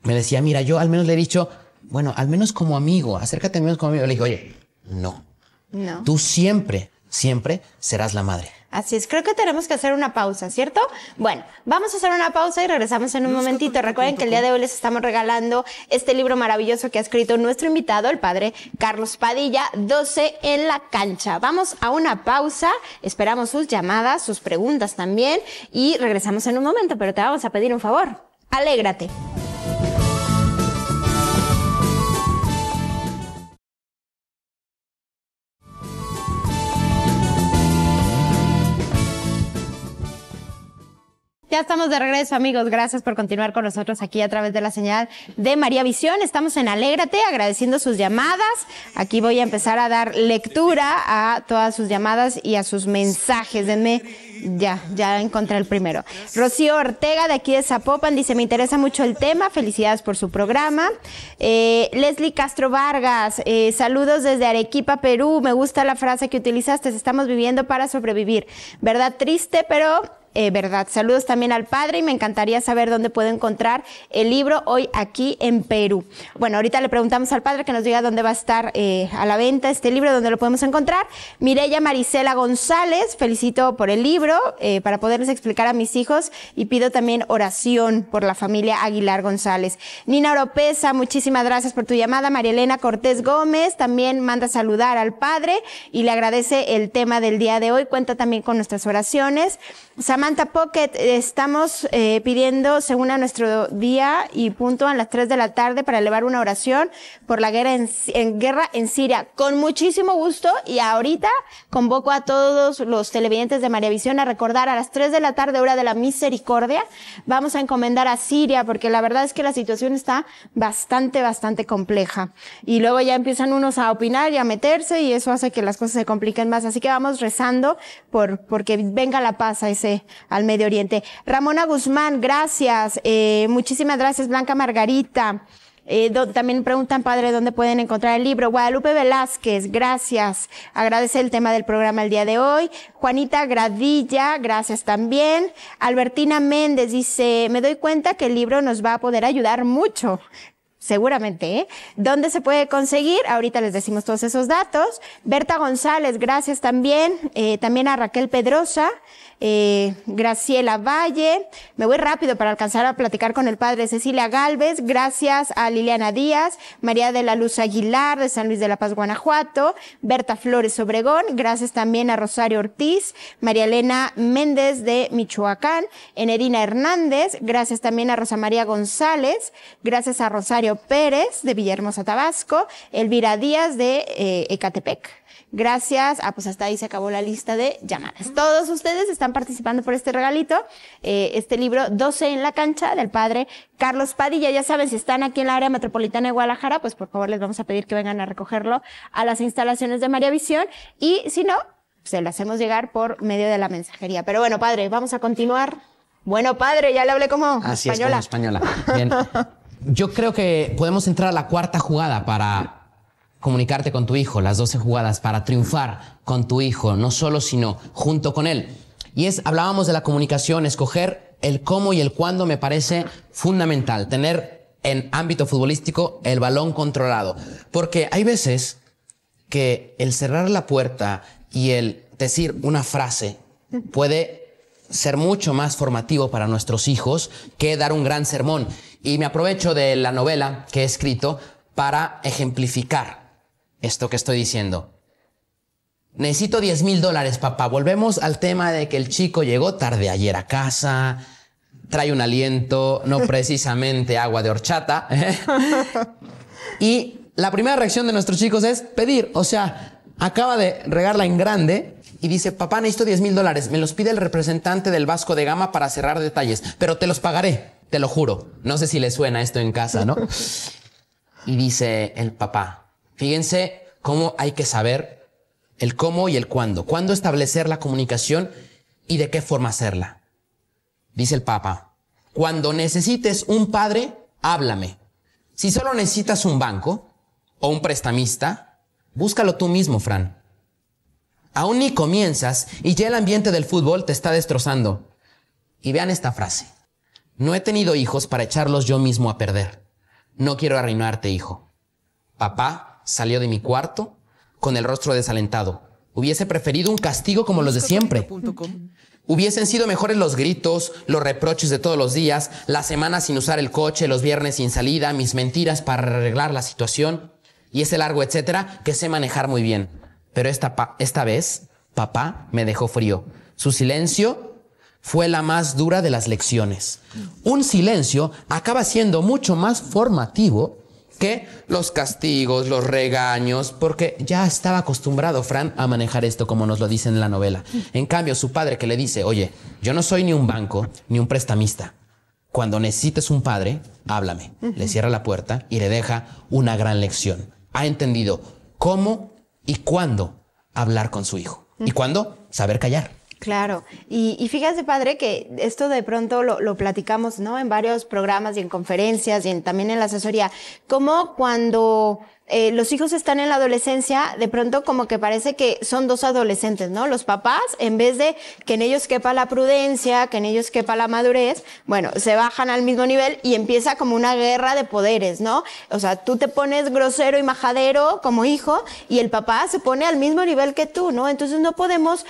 me decía, mira, yo al menos le he dicho, bueno, al menos como amigo, acércate al menos como amigo. Le dije, oye, no. No. Tú siempre, siempre serás la madre. Así es, creo que tenemos que hacer una pausa, ¿cierto? Bueno, vamos a hacer una pausa y regresamos en un momentito. Recuerden que el día de hoy les estamos regalando este libro maravilloso que ha escrito nuestro invitado, el padre Carlos Padilla, 12 en la cancha. Vamos a una pausa, esperamos sus llamadas, sus preguntas también y regresamos en un momento, pero te vamos a pedir un favor. Alégrate. Ya estamos de regreso, amigos. Gracias por continuar con nosotros aquí a través de la señal de María Visión. Estamos en Alégrate, agradeciendo sus llamadas. Aquí voy a empezar a dar lectura a todas sus llamadas y a sus mensajes. Denme, ya, ya encontré el primero. Rocío Ortega, de aquí de Zapopan, dice, me interesa mucho el tema. Felicidades por su programa. Eh, Leslie Castro Vargas, eh, saludos desde Arequipa, Perú. Me gusta la frase que utilizaste. Estamos viviendo para sobrevivir. ¿Verdad? Triste, pero eh, verdad. Saludos también al padre y me encantaría saber dónde puedo encontrar el libro hoy aquí en Perú. Bueno, ahorita le preguntamos al padre que nos diga dónde va a estar eh, a la venta este libro, dónde lo podemos encontrar. Mirella Marisela González, felicito por el libro eh, para poderles explicar a mis hijos y pido también oración por la familia Aguilar González. Nina Oropesa, muchísimas gracias por tu llamada. María Elena Cortés Gómez también manda saludar al padre y le agradece el tema del día de hoy. Cuenta también con nuestras oraciones. Samantha Pocket, estamos eh, pidiendo, según a nuestro día y punto, a las 3 de la tarde para elevar una oración por la guerra en, guerra en Siria. Con muchísimo gusto y ahorita convoco a todos los televidentes de María Visión a recordar a las 3 de la tarde, hora de la misericordia, vamos a encomendar a Siria porque la verdad es que la situación está bastante, bastante compleja. Y luego ya empiezan unos a opinar y a meterse y eso hace que las cosas se compliquen más. Así que vamos rezando por, porque venga la paz a ese al Medio Oriente. Ramona Guzmán, gracias. Eh, muchísimas gracias, Blanca Margarita. Eh, también preguntan, padre, dónde pueden encontrar el libro. Guadalupe Velázquez, gracias. Agradece el tema del programa el día de hoy. Juanita Gradilla, gracias también. Albertina Méndez dice, me doy cuenta que el libro nos va a poder ayudar mucho. Seguramente, ¿eh? ¿Dónde se puede conseguir? Ahorita les decimos todos esos datos. Berta González, gracias también. Eh, también a Raquel Pedrosa. Eh, Graciela Valle. Me voy rápido para alcanzar a platicar con el padre Cecilia Galvez. Gracias a Liliana Díaz, María de la Luz Aguilar de San Luis de la Paz, Guanajuato, Berta Flores Obregón. Gracias también a Rosario Ortiz, María Elena Méndez de Michoacán, Enerina Hernández. Gracias también a Rosa María González. Gracias a Rosario Pérez de Villahermosa, Tabasco, Elvira Díaz de eh, Ecatepec. Gracias. Ah, pues hasta ahí se acabó la lista de llamadas. Todos ustedes están participando por este regalito, eh, este libro 12 en la cancha del padre Carlos Padilla. Ya saben, si están aquí en la área metropolitana de Guadalajara, pues por favor les vamos a pedir que vengan a recogerlo a las instalaciones de María Visión y si no, se lo hacemos llegar por medio de la mensajería. Pero bueno, padre, vamos a continuar. Bueno, padre, ya le hablé como Así española. Es, como española. Bien. Yo creo que podemos entrar a la cuarta jugada para comunicarte con tu hijo, las 12 jugadas para triunfar con tu hijo, no solo, sino junto con él. Y es, hablábamos de la comunicación, escoger el cómo y el cuándo me parece fundamental, tener en ámbito futbolístico el balón controlado, porque hay veces que el cerrar la puerta y el decir una frase puede ser mucho más formativo para nuestros hijos que dar un gran sermón. Y me aprovecho de la novela que he escrito para ejemplificar esto que estoy diciendo. Necesito 10 mil dólares, papá. Volvemos al tema de que el chico llegó tarde ayer a casa, trae un aliento, no precisamente agua de horchata. ¿eh? y la primera reacción de nuestros chicos es pedir. O sea, acaba de regarla en grande y dice, papá, necesito 10 mil dólares. Me los pide el representante del Vasco de Gama para cerrar detalles, pero te los pagaré, te lo juro. No sé si le suena esto en casa, ¿no? y dice el papá, Fíjense cómo hay que saber el cómo y el cuándo. Cuándo establecer la comunicación y de qué forma hacerla. Dice el Papa, cuando necesites un padre, háblame. Si solo necesitas un banco o un prestamista, búscalo tú mismo, Fran. Aún ni comienzas y ya el ambiente del fútbol te está destrozando. Y vean esta frase. No he tenido hijos para echarlos yo mismo a perder. No quiero arruinarte, hijo. Papá salió de mi cuarto con el rostro desalentado. Hubiese preferido un castigo como los de siempre. Hubiesen sido mejores los gritos, los reproches de todos los días, las semanas sin usar el coche, los viernes sin salida, mis mentiras para arreglar la situación y ese largo etcétera que sé manejar muy bien. Pero esta, esta vez, papá me dejó frío. Su silencio fue la más dura de las lecciones. Un silencio acaba siendo mucho más formativo que los castigos, los regaños, porque ya estaba acostumbrado Fran a manejar esto como nos lo dice en la novela. En cambio, su padre que le dice, oye, yo no soy ni un banco ni un prestamista. Cuando necesites un padre, háblame. Le cierra la puerta y le deja una gran lección. Ha entendido cómo y cuándo hablar con su hijo. ¿Y cuándo? Saber callar. Claro, y, y, fíjate padre que esto de pronto lo, platicamos, ¿no? En varios programas y en conferencias y en, también en la asesoría, como cuando eh, los hijos están en la adolescencia, de pronto como que parece que son dos adolescentes, ¿no? Los papás, en vez de que en ellos quepa la prudencia, que en ellos quepa la madurez, bueno, se bajan al mismo nivel y empieza como una guerra de poderes, ¿no? O sea, tú te pones grosero y majadero como hijo y el papá se pone al mismo nivel que tú, ¿no? Entonces no podemos,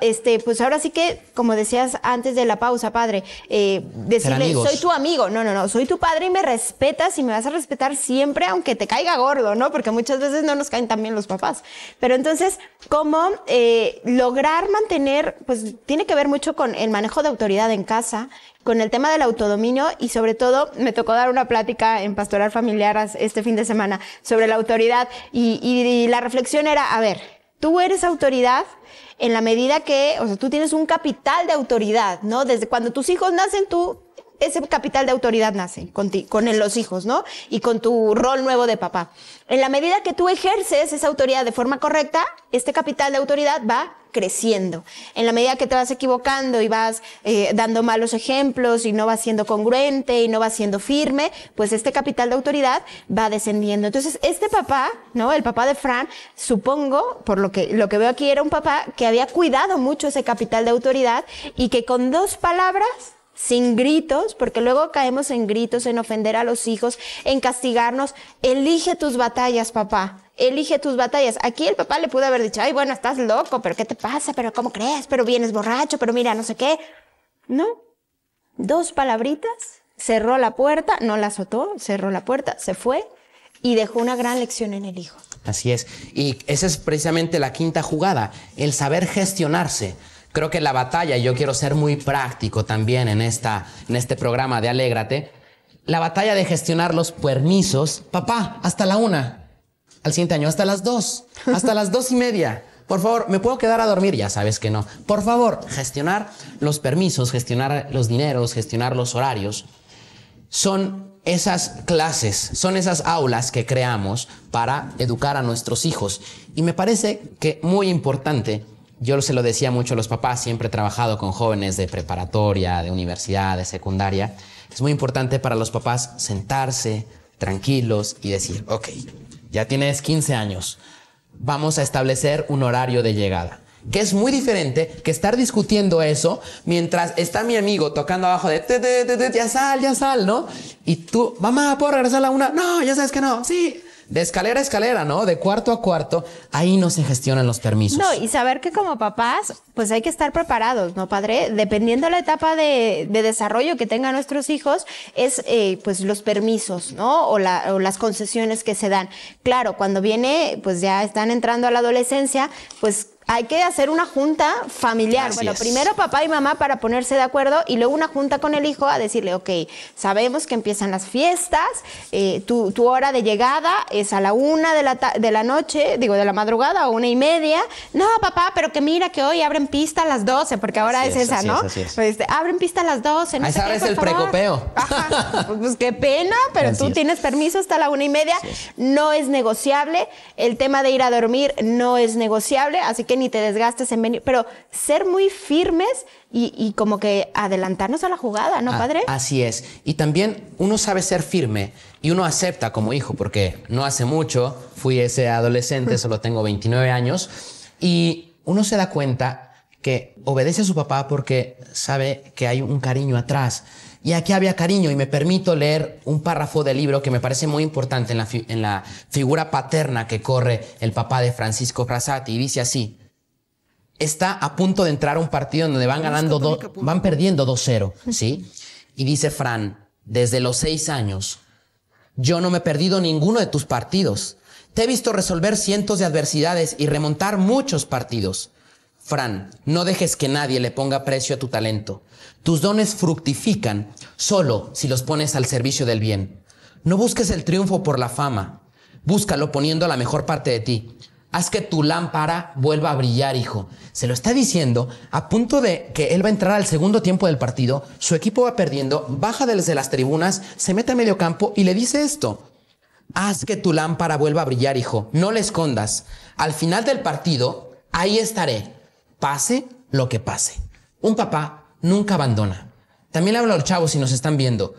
este, pues ahora sí que, como decías antes de la pausa, padre, eh, decirle, soy tu amigo, no, no, no, soy tu padre y me respetas y me vas a respetar siempre aunque te caiga gordo, ¿no? Porque muchas veces no nos caen también los papás. Pero entonces, ¿cómo eh, lograr mantener, pues tiene que ver mucho con el manejo de autoridad en casa, con el tema del autodominio y sobre todo me tocó dar una plática en Pastoral Familiar este fin de semana sobre la autoridad y, y la reflexión era, a ver, tú eres autoridad en la medida que, o sea, tú tienes un capital de autoridad, ¿no? Desde cuando tus hijos nacen, tú ese capital de autoridad nace con los hijos, ¿no? Y con tu rol nuevo de papá. En la medida que tú ejerces esa autoridad de forma correcta, este capital de autoridad va creciendo. En la medida que te vas equivocando y vas eh, dando malos ejemplos y no vas siendo congruente y no vas siendo firme, pues este capital de autoridad va descendiendo. Entonces, este papá, ¿no? El papá de Fran, supongo, por lo que, lo que veo aquí, era un papá que había cuidado mucho ese capital de autoridad y que con dos palabras sin gritos, porque luego caemos en gritos, en ofender a los hijos, en castigarnos. Elige tus batallas, papá. Elige tus batallas. Aquí el papá le pudo haber dicho, ay, bueno, estás loco, pero ¿qué te pasa? ¿Pero cómo crees? ¿Pero vienes borracho? ¿Pero mira, no sé qué? No. Dos palabritas, cerró la puerta, no la azotó, cerró la puerta, se fue y dejó una gran lección en el hijo. Así es. Y esa es precisamente la quinta jugada, el saber gestionarse. Creo que la batalla, y yo quiero ser muy práctico también en, esta, en este programa de Alégrate, la batalla de gestionar los permisos, papá, hasta la una, al siguiente año, hasta las dos, hasta las dos y media. Por favor, ¿me puedo quedar a dormir? Ya sabes que no. Por favor, gestionar los permisos, gestionar los dineros, gestionar los horarios, son esas clases, son esas aulas que creamos para educar a nuestros hijos. Y me parece que muy importante yo se lo decía mucho a los papás, siempre he trabajado con jóvenes de preparatoria, de universidad, de secundaria. Es muy importante para los papás sentarse tranquilos y decir, ok, ya tienes 15 años, vamos a establecer un horario de llegada. Que es muy diferente que estar discutiendo eso mientras está mi amigo tocando abajo de ya sal, ya sal, ¿no? Y tú, mamá, ¿puedo regresar a la una? No, ya sabes que no, sí de escalera a escalera, ¿no? De cuarto a cuarto, ahí no se gestionan los permisos. No, y saber que como papás, pues hay que estar preparados, ¿no, padre? Dependiendo la etapa de, de desarrollo que tengan nuestros hijos, es eh, pues los permisos, ¿no? O, o las concesiones que se dan. Claro, cuando viene, pues ya están entrando a la adolescencia, pues hay que hacer una junta familiar. bueno, primero papá y mamá para ponerse de acuerdo y luego una junta con el hijo a decirle, ok, sabemos que empiezan las fiestas, eh, tu, hora de llegada es a la una de la, de la noche, digo, de la madrugada a una y media. No, papá, pero que mira que hoy abren pista a las doce, porque ahora es, esa, ¿no? Pues, este, abren pista a las doce No sé es el precopeo. Pues, pues qué pena, pero tú tienes permiso hasta la una y media. No es negociable. El tema de ir a dormir no es negociable, así que ni te desgastes en venir, pero ser muy firmes y, como que adelantarnos a la jugada, ¿no, ah, padre? así es. Y también uno sabe ser firme y uno acepta como hijo, porque no hace mucho fui ese adolescente, solo tengo 29 años, y uno se da cuenta que obedece a su papá porque sabe que hay un cariño atrás. Y aquí había cariño y me permito leer un párrafo del libro que me parece muy importante en la, en la figura paterna que corre el papá de Francisco Frassati y dice así, está a punto de entrar a un partido donde van ganando, van perdiendo 2-0, ¿sí? Y dice Fran, desde los seis años, yo no me he perdido ninguno de tus partidos. Te he visto resolver cientos de adversidades y remontar muchos partidos. Fran, no dejes que nadie le ponga precio a tu talento. Tus dones fructifican solo si los pones al servicio del bien. No busques el triunfo por la fama. Búscalo poniendo la mejor parte de ti. Haz que tu lámpara vuelva a brillar, hijo. Se lo está diciendo a punto de que él va a entrar al segundo tiempo del partido, su equipo va perdiendo, baja desde las tribunas, se mete a medio campo y le dice esto. Haz que tu lámpara vuelva a brillar, hijo. No le escondas. Al final del partido, ahí estaré. Pase lo que pase. Un papá nunca abandona. También habla a los chavos si nos están viendo.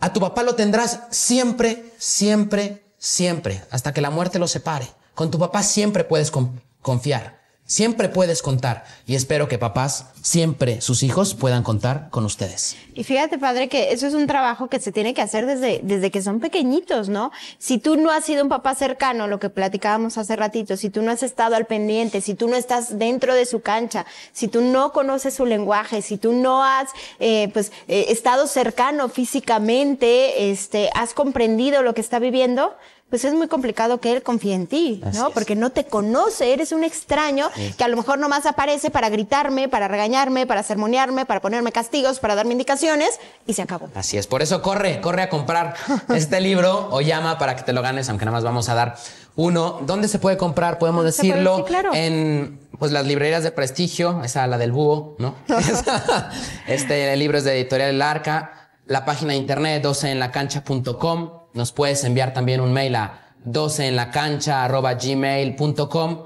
A tu papá lo tendrás siempre, siempre, siempre, hasta que la muerte lo separe. Con tu papá siempre puedes confiar, siempre puedes contar. Y espero que papás, siempre sus hijos puedan contar con ustedes. Y fíjate, padre, que eso es un trabajo que se tiene que hacer desde, desde que son pequeñitos, ¿no? Si tú no has sido un papá cercano, lo que platicábamos hace ratito, si tú no has estado al pendiente, si tú no estás dentro de su cancha, si tú no conoces su lenguaje, si tú no has, eh, pues, eh, estado cercano físicamente, este, has comprendido lo que está viviendo, pues es muy complicado que él confíe en ti, ¿no? Porque no te conoce, eres un extraño que a lo mejor nomás aparece para gritarme, para regañarme, para sermonearme, para ponerme castigos, para darme indicaciones y se acabó. Así es, por eso corre, corre a comprar este libro o llama para que te lo ganes, aunque nada más vamos a dar uno. ¿Dónde se puede comprar? Podemos decirlo. claro. En pues las librerías de prestigio, esa la del búho, ¿no? este libro es de editorial El Arca, la página de internet 12enlacancha.com nos puedes enviar también un mail a 12 en la cancha gmail.com.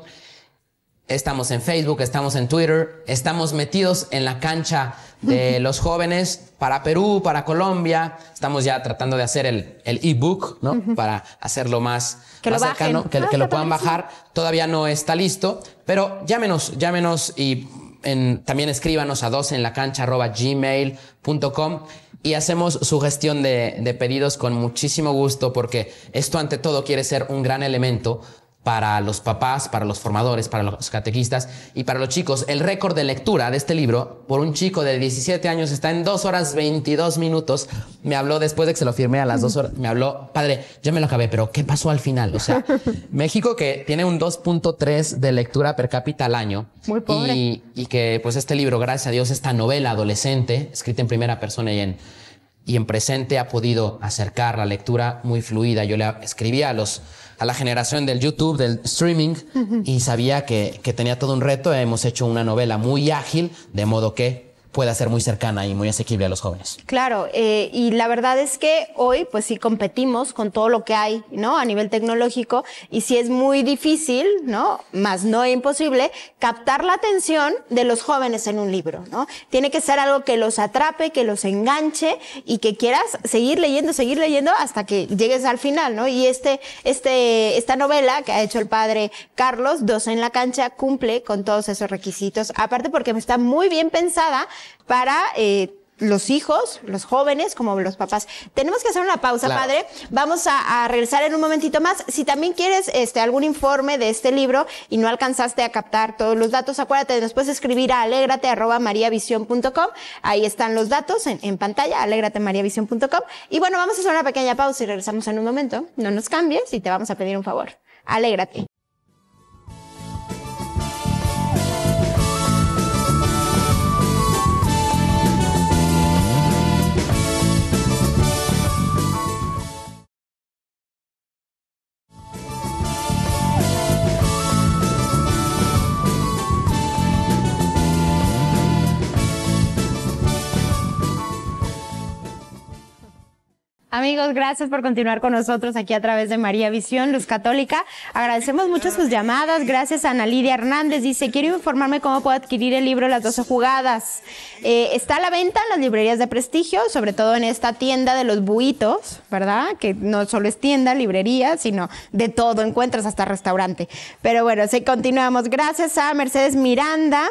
Estamos en Facebook, estamos en Twitter, estamos metidos en la cancha de los jóvenes para Perú, para Colombia. Estamos ya tratando de hacer el ebook, ¿no? Para hacerlo más, que lo cercano, ah, que, lo puedan bajar. Todavía no está listo, pero llámenos, llámenos y también escríbanos a 12 en la cancha gmail.com y hacemos su gestión de, de pedidos con muchísimo gusto porque esto ante todo quiere ser un gran elemento para los papás, para los formadores, para los catequistas y para los chicos. El récord de lectura de este libro por un chico de 17 años está en 2 horas 22 minutos. Me habló después de que se lo firmé a las 2 horas, me habló, padre, ya me lo acabé, pero ¿qué pasó al final? O sea, México que tiene un 2.3 de lectura per cápita al año. Muy pobre. Y, que pues este libro, gracias a Dios, esta novela adolescente, escrita en primera persona y en y en presente ha podido acercar la lectura muy fluida. Yo le escribí a los a la generación del YouTube, del streaming, y sabía que, que tenía todo un reto. Hemos hecho una novela muy ágil, de modo que pueda ser muy cercana y muy asequible a los jóvenes. Claro, eh, y la verdad es que hoy pues sí competimos con todo lo que hay, ¿no? A nivel tecnológico y sí es muy difícil, ¿no? Más no imposible captar la atención de los jóvenes en un libro, ¿no? Tiene que ser algo que los atrape, que los enganche y que quieras seguir leyendo, seguir leyendo hasta que llegues al final, ¿no? Y este, este, esta novela que ha hecho el padre Carlos, Dos en la cancha, cumple con todos esos requisitos. Aparte porque está muy bien pensada para eh, los hijos, los jóvenes, como los papás. Tenemos que hacer una pausa, padre. Vamos a, regresar en un momentito más. Si también quieres este, algún informe de este libro y no alcanzaste a captar todos los datos, acuérdate de nos puedes escribir a alegratemariavision.com. Ahí están los datos en, pantalla, alegratemariavision.com. Y bueno, vamos a hacer una pequeña pausa y regresamos en un momento. No nos cambies y te vamos a pedir un favor. Alégrate. amigos, gracias por continuar con nosotros aquí a través de María Visión, Luz Católica. Agradecemos mucho sus llamadas. Gracias a Ana Lidia Hernández. Dice, quiero informarme cómo puedo adquirir el libro Las 12 Jugadas. Eh, está a la venta en las librerías de prestigio, sobre todo en esta tienda de los buitos, ¿verdad? Que no solo es tienda, librería, sino de todo, encuentras hasta restaurante. Pero bueno, sí, continuamos. Gracias a Mercedes Miranda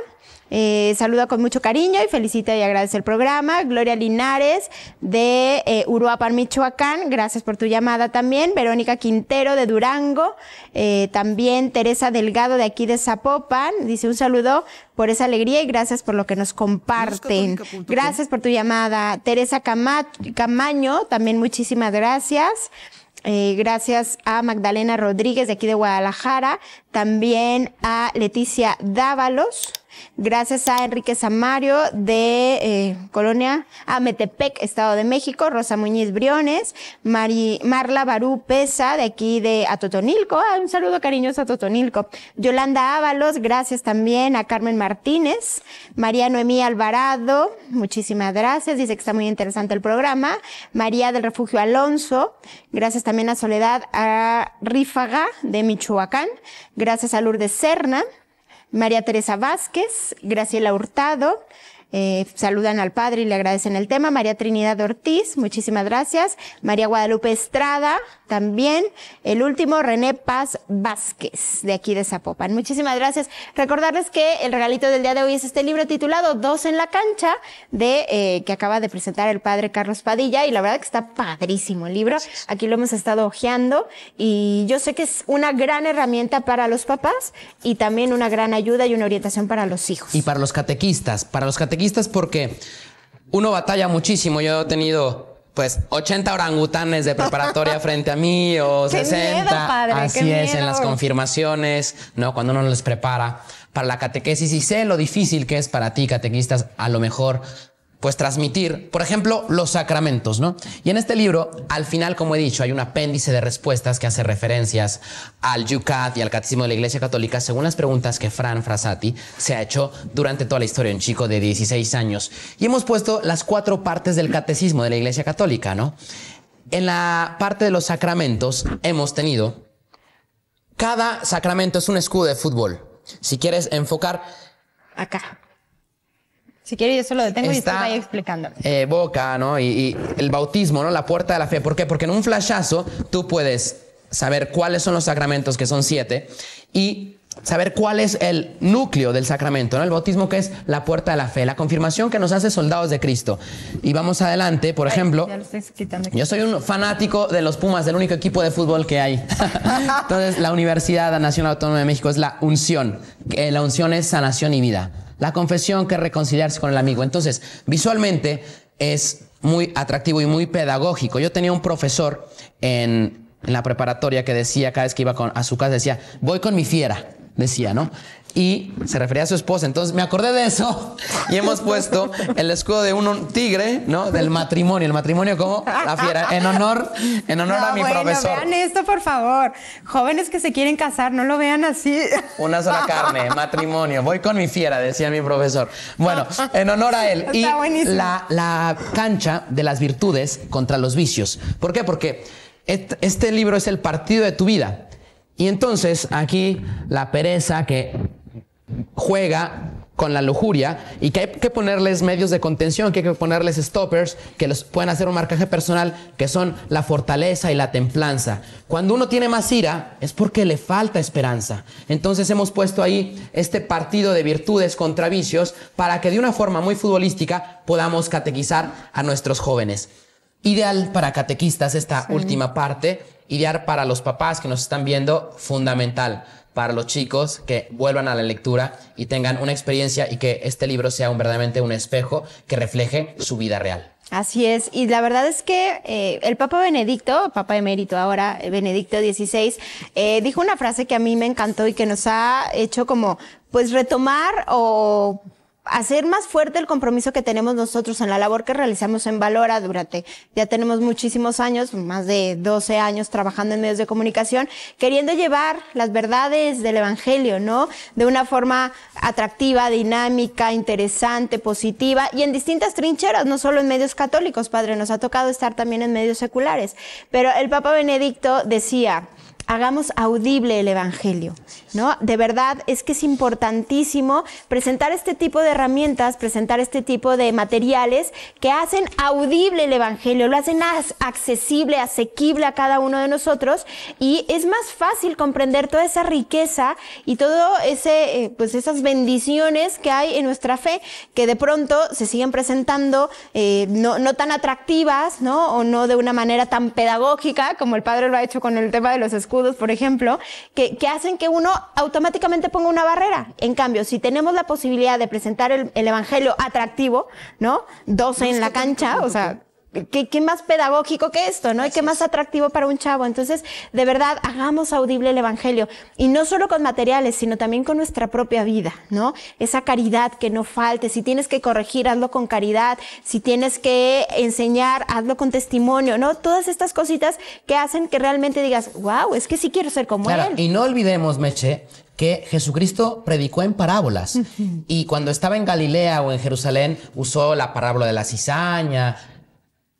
eh, saluda con mucho cariño y felicita y agradece el programa. Gloria Linares de eh, Uruapan, Michoacán, gracias por tu llamada también. Verónica Quintero de Durango, eh, también Teresa Delgado de aquí de Zapopan, dice un saludo por esa alegría y gracias por lo que nos comparten. Gracias por tu llamada. Teresa Cama Camaño, también muchísimas gracias. Eh, gracias a Magdalena Rodríguez de aquí de Guadalajara, también a Leticia Dávalos, Gracias a Enrique Samario de eh, Colonia Ametepec, Estado de México, Rosa Muñiz Briones, Marla Barú Pesa de aquí de Atotonilco. Ah, un saludo cariñoso a Atotonilco. Yolanda Ábalos, gracias también a Carmen Martínez, María Noemí Alvarado, muchísimas gracias. Dice que está muy interesante el programa. María del Refugio Alonso, gracias también a Soledad Rífaga de Michoacán. Gracias a Lourdes Serna. María Teresa Vázquez, Graciela Hurtado, eh, saludan al padre y le agradecen el tema. María Trinidad Ortiz, muchísimas gracias. María Guadalupe Estrada, también. El último, René Paz Vázquez, de aquí de Zapopan. Muchísimas gracias. Recordarles que el regalito del día de hoy es este libro titulado Dos en la cancha, de eh, que acaba de presentar el padre Carlos Padilla, y la verdad que está padrísimo el libro. Aquí lo hemos estado hojeando, y yo sé que es una gran herramienta para los papás y también una gran ayuda y una orientación para los hijos. Y para los catequistas, para los catequistas catequistas porque uno batalla muchísimo. Yo he tenido pues 80 orangutanes de preparatoria frente a mí o 60. Así es en las confirmaciones, ¿no? Cuando uno les prepara para la catequesis y sé lo difícil que es para ti, catequistas, a lo mejor pues transmitir, por ejemplo, los sacramentos, ¿no? Y en este libro, al final, como he dicho, hay un apéndice de respuestas que hace referencias al Yucat y al Catecismo de la Iglesia Católica según las preguntas que Fran Frasati se ha hecho durante toda la historia, un chico de 16 años. Y hemos puesto las cuatro partes del Catecismo de la Iglesia Católica, ¿no? En la parte de los sacramentos hemos tenido, cada sacramento es un escudo de fútbol. Si quieres enfocar... Acá si quiere, yo solo detengo y está ahí explicando. Eh, boca, ¿no? Y, el bautismo, ¿no? La puerta de la fe. ¿Por qué? Porque en un flashazo tú puedes saber cuáles son los sacramentos, que son siete, y saber cuál es el núcleo del sacramento, ¿no? El bautismo que es la puerta de la fe, la confirmación que nos hace soldados de Cristo. Y vamos adelante, por ejemplo, yo soy un fanático de los Pumas, del único equipo de fútbol que hay. Entonces, la Universidad Nacional Autónoma de México es la unción. la unción es sanación y vida. La confesión que reconciliarse con el amigo. Entonces, visualmente es muy atractivo y muy pedagógico. Yo tenía un profesor en, la preparatoria que decía, cada vez que iba con, a su casa, decía, voy con mi fiera, decía, ¿no? y se refería a su esposa. Entonces me acordé de eso y hemos puesto el escudo de un tigre, ¿no? Del matrimonio, el matrimonio como la fiera, en honor, en honor a mi profesor. Vean esto, por favor. Jóvenes que se quieren casar, no lo vean así. Una sola carne, matrimonio. Voy con mi fiera, decía mi profesor. Bueno, en honor a él. y la, la cancha de las virtudes contra los vicios. ¿Por qué? Porque este libro es el partido de tu vida. Y entonces aquí la pereza que juega con la lujuria y que hay que ponerles medios de contención, que hay que ponerles stoppers, que los pueden hacer un marcaje personal, que son la fortaleza y la templanza. Cuando uno tiene más ira es porque le falta esperanza. Entonces hemos puesto ahí este partido de virtudes contra vicios para que de una forma muy futbolística podamos catequizar a nuestros jóvenes. Ideal para catequistas esta última parte, ideal para los papás que nos están viendo, fundamental para los chicos que vuelvan a la lectura y tengan una experiencia y que este libro sea verdaderamente un espejo que refleje su vida real. Así es, y la verdad es que eh, el Papa Benedicto, Papa Emérito ahora, eh, Benedicto XVI, eh, dijo una frase que a mí me encantó y que nos ha hecho como pues retomar o hacer más fuerte el compromiso que tenemos nosotros en la labor que realizamos en Valora durante, ya tenemos muchísimos años, más de 12 años trabajando en medios de comunicación, queriendo llevar las verdades del Evangelio, ¿no? De una forma atractiva, dinámica, interesante, positiva y en distintas trincheras, no solo en medios católicos, Padre, nos ha tocado estar también en medios seculares. Pero el Papa Benedicto decía, hagamos audible el Evangelio, ¿no? De verdad es que es importantísimo presentar este tipo de herramientas, presentar este tipo de materiales que hacen audible el Evangelio, lo hacen accesible, asequible a cada uno de nosotros y es más fácil comprender toda esa riqueza y todo ese, eh, pues esas bendiciones que hay en nuestra fe que de pronto se siguen presentando eh, no, no tan atractivas, ¿no? O no de una manera tan pedagógica como el Padre lo ha hecho con el tema de los escudos por ejemplo, que, hacen que uno automáticamente ponga una barrera. En cambio, si tenemos la posibilidad de presentar el, evangelio atractivo, ¿no? 12 en la cancha, o sea, ¿Qué, más pedagógico que esto, ¿no? qué más atractivo para un chavo. Entonces, de verdad, hagamos audible el Evangelio. Y no solo con materiales, sino también con nuestra propia vida, ¿no? Esa caridad que no falte. Si tienes que corregir, hazlo con caridad. Si tienes que enseñar, hazlo con testimonio, ¿no? Todas estas cositas que hacen que realmente digas, wow, es que sí quiero ser como él. Y no olvidemos, Meche, que Jesucristo predicó en parábolas. Y cuando estaba en Galilea o en Jerusalén, usó la parábola de la cizaña,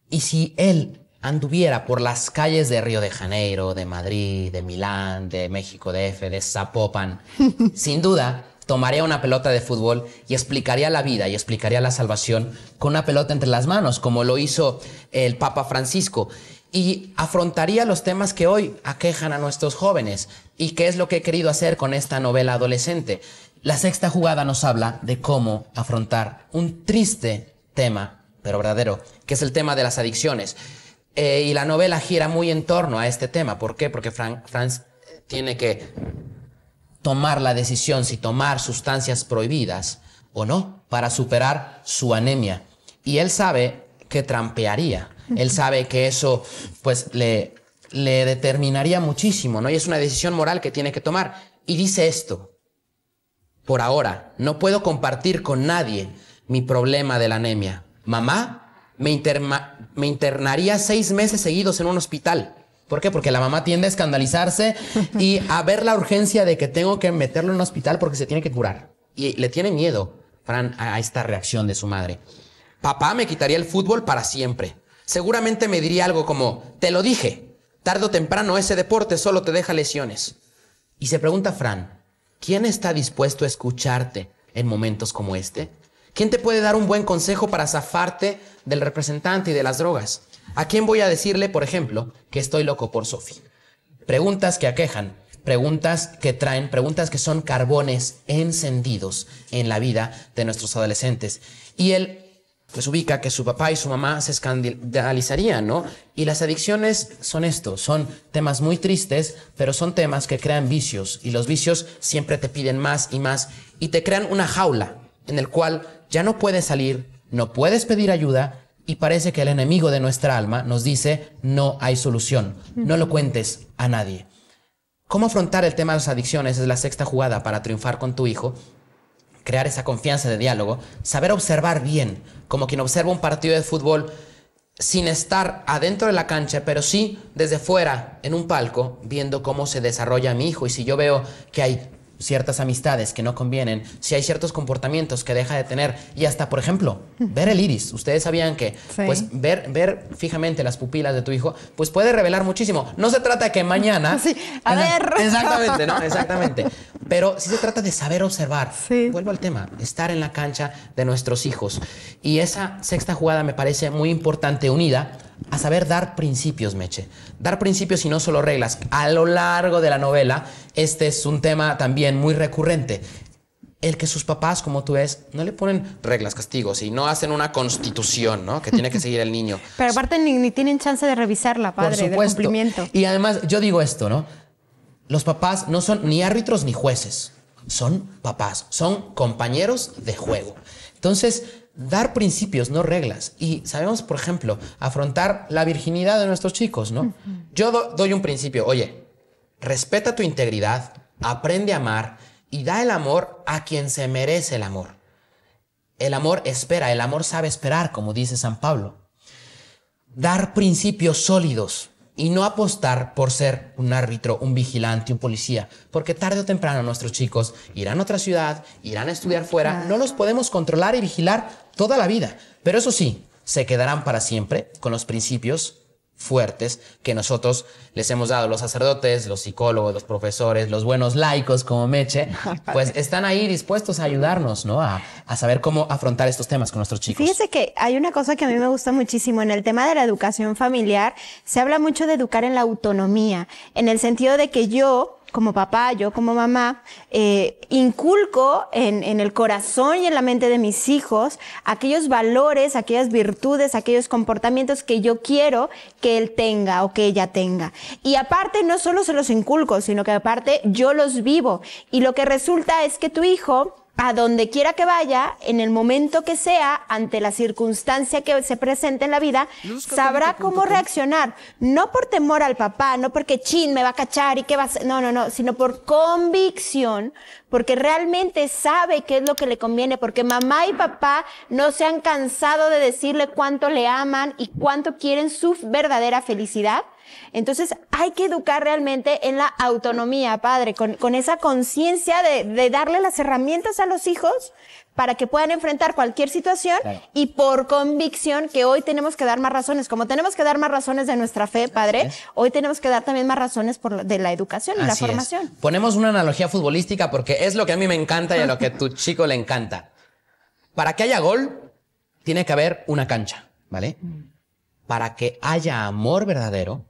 y si él anduviera por las calles de Río de Janeiro, de Madrid, de Milán, de México de Efe, de Zapopan, sin duda tomaría una pelota de fútbol y explicaría la vida y explicaría la salvación con una pelota entre las manos, como lo hizo el Papa Francisco. Y afrontaría los temas que hoy aquejan a nuestros jóvenes y qué es lo que he querido hacer con esta novela adolescente. La sexta jugada nos habla de cómo afrontar un triste tema pero verdadero, que es el tema de las adicciones. Eh, y la novela gira muy en torno a este tema. ¿Por qué? Porque Frank, Franz eh, tiene que tomar la decisión si tomar sustancias prohibidas o no para superar su anemia. Y él sabe que trampearía. Él sabe que eso pues le, le determinaría muchísimo, ¿no? Y es una decisión moral que tiene que tomar. Y dice esto, por ahora, no puedo compartir con nadie mi problema de la anemia mamá, me, internaría seis meses seguidos en un hospital. ¿Por qué? Porque la mamá tiende a escandalizarse y a ver la urgencia de que tengo que meterlo en un hospital porque se tiene que curar. Y le tiene miedo, Fran, a esta reacción de su madre. Papá me quitaría el fútbol para siempre. Seguramente me diría algo como, te lo dije, tarde o temprano ese deporte solo te deja lesiones. Y se pregunta Fran, ¿quién está dispuesto a escucharte en momentos como este? ¿Quién te puede dar un buen consejo para zafarte del representante y de las drogas? ¿A quién voy a decirle, por ejemplo, que estoy loco por Sofi? Preguntas que aquejan, preguntas que traen, preguntas que son carbones encendidos en la vida de nuestros adolescentes. Y él pues ubica que su papá y su mamá se escandalizarían, ¿no? Y las adicciones son esto, son temas muy tristes, pero son temas que crean vicios y los vicios siempre te piden más y más y te crean una jaula en el cual ya no puedes salir, no puedes pedir ayuda y parece que el enemigo de nuestra alma nos dice, no hay solución, no lo cuentes a nadie. ¿Cómo afrontar el tema de las adicciones? Es la sexta jugada para triunfar con tu hijo. Crear esa confianza de diálogo, saber observar bien, como quien observa un partido de fútbol sin estar adentro de la cancha, pero sí desde fuera, en un palco, viendo cómo se desarrolla mi hijo. Y si yo veo que hay ciertas amistades que no convienen, si hay ciertos comportamientos que deja de tener y hasta, por ejemplo, ver el iris. Ustedes sabían que pues ver, ver fijamente las pupilas de tu hijo pues puede revelar muchísimo. No se trata que mañana... Sí, a ver. Exactamente, ¿no? Exactamente. Pero sí se trata de saber observar. Vuelvo al tema, estar en la cancha de nuestros hijos. Y esa sexta jugada me parece muy importante unida a saber dar principios, Meche. Dar principios y no solo reglas. A lo largo de la novela, este es un tema también muy recurrente. El que sus papás, como tú ves, no le ponen reglas, castigos y no hacen una constitución, ¿no? Que tiene que seguir el niño. Pero aparte ni, tienen chance de revisarla, padre, de cumplimiento. Y además, yo digo esto, ¿no? Los papás no son ni árbitros ni jueces. Son papás, son compañeros de juego. Entonces, dar principios, no reglas. Y sabemos, por ejemplo, afrontar la virginidad de nuestros chicos, ¿no? Yo doy un principio, oye, respeta tu integridad, aprende a amar y da el amor a quien se merece el amor. El amor espera, el amor sabe esperar, como dice San Pablo. Dar principios sólidos y no apostar por ser un árbitro, un vigilante, un policía, porque tarde o temprano nuestros chicos irán a otra ciudad, irán a estudiar fuera, no los podemos controlar y vigilar toda la vida, pero eso sí, se quedarán para siempre con los principios fuertes que nosotros les hemos dado, los sacerdotes, los psicólogos, los profesores, los buenos laicos como Meche, pues están ahí dispuestos a ayudarnos, ¿no? A, a, saber cómo afrontar estos temas con nuestros chicos. Fíjese que hay una cosa que a mí me gusta muchísimo en el tema de la educación familiar, se habla mucho de educar en la autonomía, en el sentido de que yo como papá, yo como mamá, eh, inculco en, en, el corazón y en la mente de mis hijos aquellos valores, aquellas virtudes, aquellos comportamientos que yo quiero que él tenga o que ella tenga. Y aparte, no solo se los inculco, sino que aparte yo los vivo. Y lo que resulta es que tu hijo a donde quiera que vaya, en el momento que sea, ante la circunstancia que se presente en la vida, sabrá cómo reaccionar. No por temor al papá, no porque chin me va a cachar y qué va a ser, No, no, no, sino por convicción, porque realmente sabe qué es lo que le conviene, porque mamá y papá no se han cansado de decirle cuánto le aman y cuánto quieren su verdadera felicidad entonces hay que educar realmente en la autonomía, padre, con, esa conciencia de, darle las herramientas a los hijos para que puedan enfrentar cualquier situación y por convicción que hoy tenemos que dar más razones. Como tenemos que dar más razones de nuestra fe, padre, hoy tenemos que dar también más razones por de la educación y la formación. Ponemos una analogía futbolística porque es lo que a mí me encanta y a lo que a tu chico le encanta. Para que haya gol, tiene que haber una cancha, ¿vale? Mm. Para que haya amor verdadero,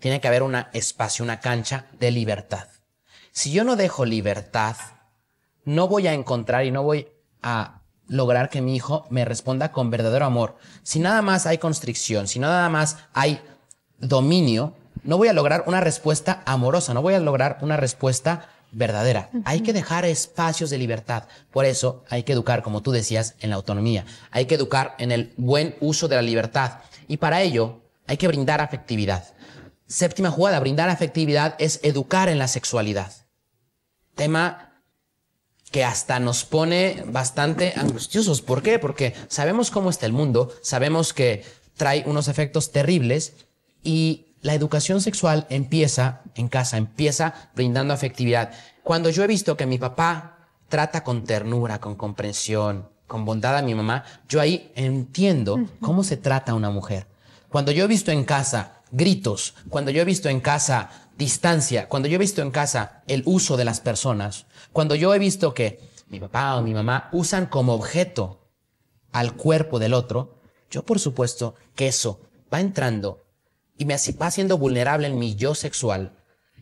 tiene que haber un espacio, una cancha de libertad. Si yo no dejo libertad, no voy a encontrar y no voy a lograr que mi hijo me responda con verdadero amor. Si nada más hay constricción, si nada más hay dominio, no voy a lograr una respuesta amorosa, no voy a lograr una respuesta verdadera. Hay que dejar espacios de libertad. Por eso hay que educar, como tú decías, en la autonomía. Hay que educar en el buen uso de la libertad. Y para ello hay que brindar afectividad. Séptima jugada, brindar afectividad es educar en la sexualidad. Tema que hasta nos pone bastante angustiosos. ¿Por qué? Porque sabemos cómo está el mundo, sabemos que trae unos efectos terribles y la educación sexual empieza en casa, empieza brindando afectividad. Cuando yo he visto que mi papá trata con ternura, con comprensión, con bondad a mi mamá, yo ahí entiendo cómo se trata a una mujer. Cuando yo he visto en casa gritos, cuando yo he visto en casa distancia, cuando yo he visto en casa el uso de las personas, cuando yo he visto que mi papá o mi mamá usan como objeto al cuerpo del otro, yo por supuesto que eso va entrando y me va siendo vulnerable en mi yo sexual.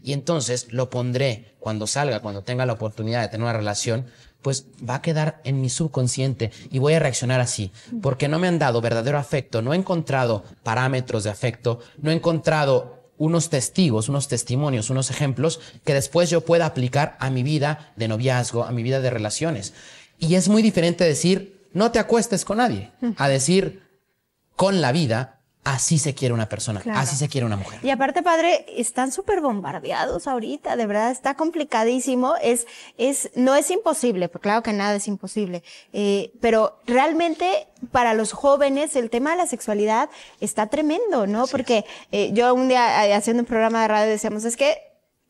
Y entonces lo pondré cuando salga, cuando tenga la oportunidad de tener una relación, pues va a quedar en mi subconsciente y voy a reaccionar así, porque no me han dado verdadero afecto, no he encontrado parámetros de afecto, no he encontrado unos testigos, unos testimonios, unos ejemplos que después yo pueda aplicar a mi vida de noviazgo, a mi vida de relaciones. Y es muy diferente decir, no te acuestes con nadie, a decir, con la vida, así se quiere una persona, así se quiere una mujer. Y aparte, padre, están súper bombardeados ahorita, de verdad, está complicadísimo, es, es, no es imposible, porque claro que nada es imposible, eh, pero realmente para los jóvenes el tema de la sexualidad está tremendo, ¿no? Porque eh, yo un día eh, haciendo un programa de radio decíamos, es que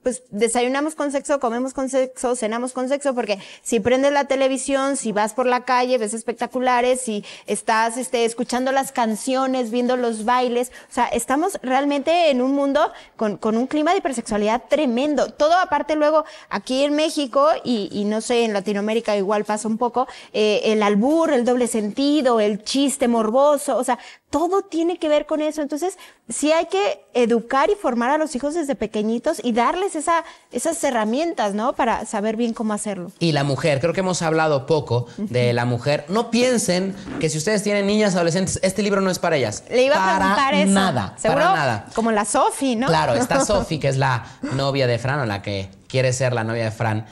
pues desayunamos con sexo, comemos con sexo, cenamos con sexo, porque si prendes la televisión, si vas por la calle, ves espectaculares, si estás este, escuchando las canciones, viendo los bailes, o sea, estamos realmente en un mundo con, con un clima de hipersexualidad tremendo. Todo aparte luego aquí en México y, no sé, en Latinoamérica igual pasa un poco, eh, el albur, el doble sentido, el chiste morboso, o sea, todo tiene que ver con eso. Entonces, sí hay que educar y formar a los hijos desde pequeñitos y darles esas herramientas, ¿no? Para saber bien cómo hacerlo. Y la mujer, creo que hemos hablado poco de la mujer. No piensen que si ustedes tienen niñas adolescentes, este libro no es para ellas. Le iba a preguntar eso. Nada, nada. Como la Sofi, ¿no? Claro, está Sofi, que es la novia de Fran o la que quiere ser la novia de Fran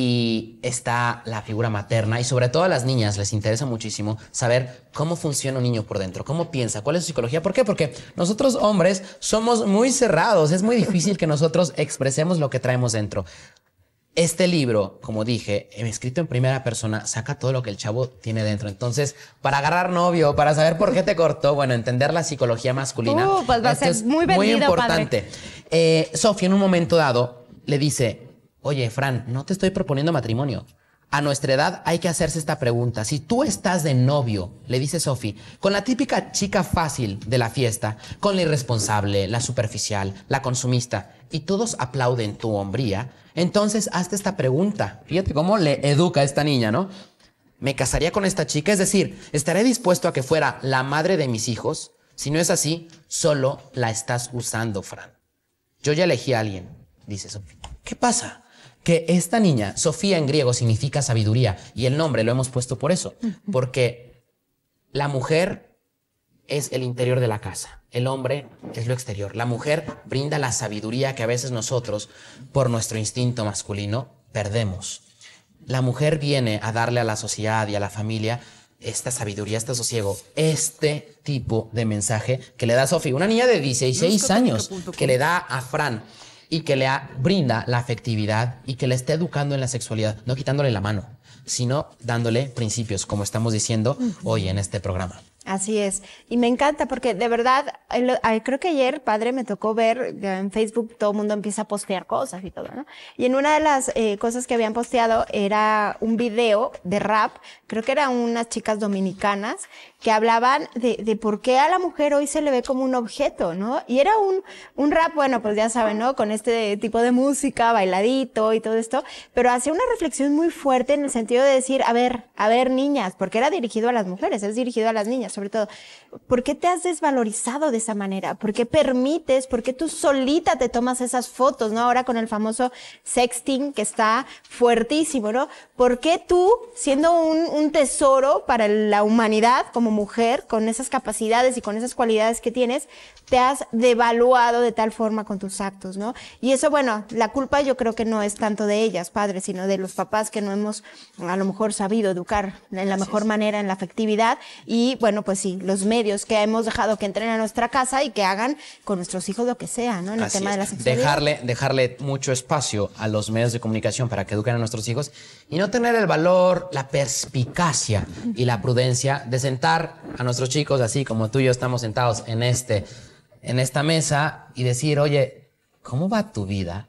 y está la figura materna y sobre todo a las niñas les interesa muchísimo saber cómo funciona un niño por dentro, cómo piensa, cuál es su psicología. ¿Por qué? Porque nosotros hombres somos muy cerrados, es muy difícil que nosotros expresemos lo que traemos dentro. Este libro, como dije, escrito en primera persona, saca todo lo que el chavo tiene dentro. Entonces, para agarrar novio, para saber por qué te cortó, bueno, entender la psicología masculina. Uh, pues va a ser muy, muy importante. Eh, Sofía, en un momento dado, le dice, Oye, Fran, no te estoy proponiendo matrimonio. A nuestra edad hay que hacerse esta pregunta. Si tú estás de novio, le dice Sophie, con la típica chica fácil de la fiesta, con la irresponsable, la superficial, la consumista, y todos aplauden tu hombría, entonces hazte esta pregunta. Fíjate cómo le educa a esta niña, ¿no? ¿Me casaría con esta chica? Es decir, ¿estaré dispuesto a que fuera la madre de mis hijos? Si no es así, solo la estás usando, Fran. Yo ya elegí a alguien, dice Sophie. ¿Qué pasa? que esta niña, Sofía en griego significa sabiduría, y el nombre lo hemos puesto por eso, porque la mujer es el interior de la casa, el hombre es lo exterior, la mujer brinda la sabiduría que a veces nosotros, por nuestro instinto masculino, perdemos. La mujer viene a darle a la sociedad y a la familia esta sabiduría, este sosiego, este tipo de mensaje que le da Sofía, una niña de 16 años, que le da a Fran y que le brinda la afectividad y que le esté educando en la sexualidad, no quitándole la mano, sino dándole principios, como estamos diciendo hoy en este programa. Así es. Y me encanta porque de verdad, creo que ayer, padre, me tocó ver en Facebook todo el mundo empieza a postear cosas y todo, ¿no? Y en una de las eh, cosas que habían posteado era un video de rap, creo que eran unas chicas dominicanas que hablaban de, de, por qué a la mujer hoy se le ve como un objeto, ¿no? Y era un, un rap, bueno, pues ya saben, ¿no? Con este tipo de música, bailadito y todo esto, pero hacía una reflexión muy fuerte en el sentido de decir, a ver, a ver, niñas, porque era dirigido a las mujeres, es dirigido a las niñas, sobre todo, ¿por qué te has desvalorizado de esa manera? ¿Por qué permites? ¿Por qué tú solita te tomas esas fotos, ¿no? Ahora con el famoso sexting que está fuertísimo, ¿no? ¿Por qué tú, siendo un, un tesoro para la humanidad, como mujer, con esas capacidades y con esas cualidades que tienes, te has devaluado de tal forma con tus actos, ¿no? Y eso, bueno, la culpa yo creo que no es tanto de ellas, padres, sino de los papás que no hemos a lo mejor sabido educar en la mejor manera, en la afectividad. Y bueno, pues sí, los medios que hemos dejado que entren a nuestra casa y que hagan con nuestros hijos lo que sea, ¿no? En el tema de las Dejarle, dejarle mucho espacio a los medios de comunicación para que eduquen a nuestros hijos y no tener el valor, la perspicacia y la prudencia de sentar a nuestros chicos, así como tú y yo estamos sentados en, este, en esta mesa, y decir, oye, ¿cómo va tu vida?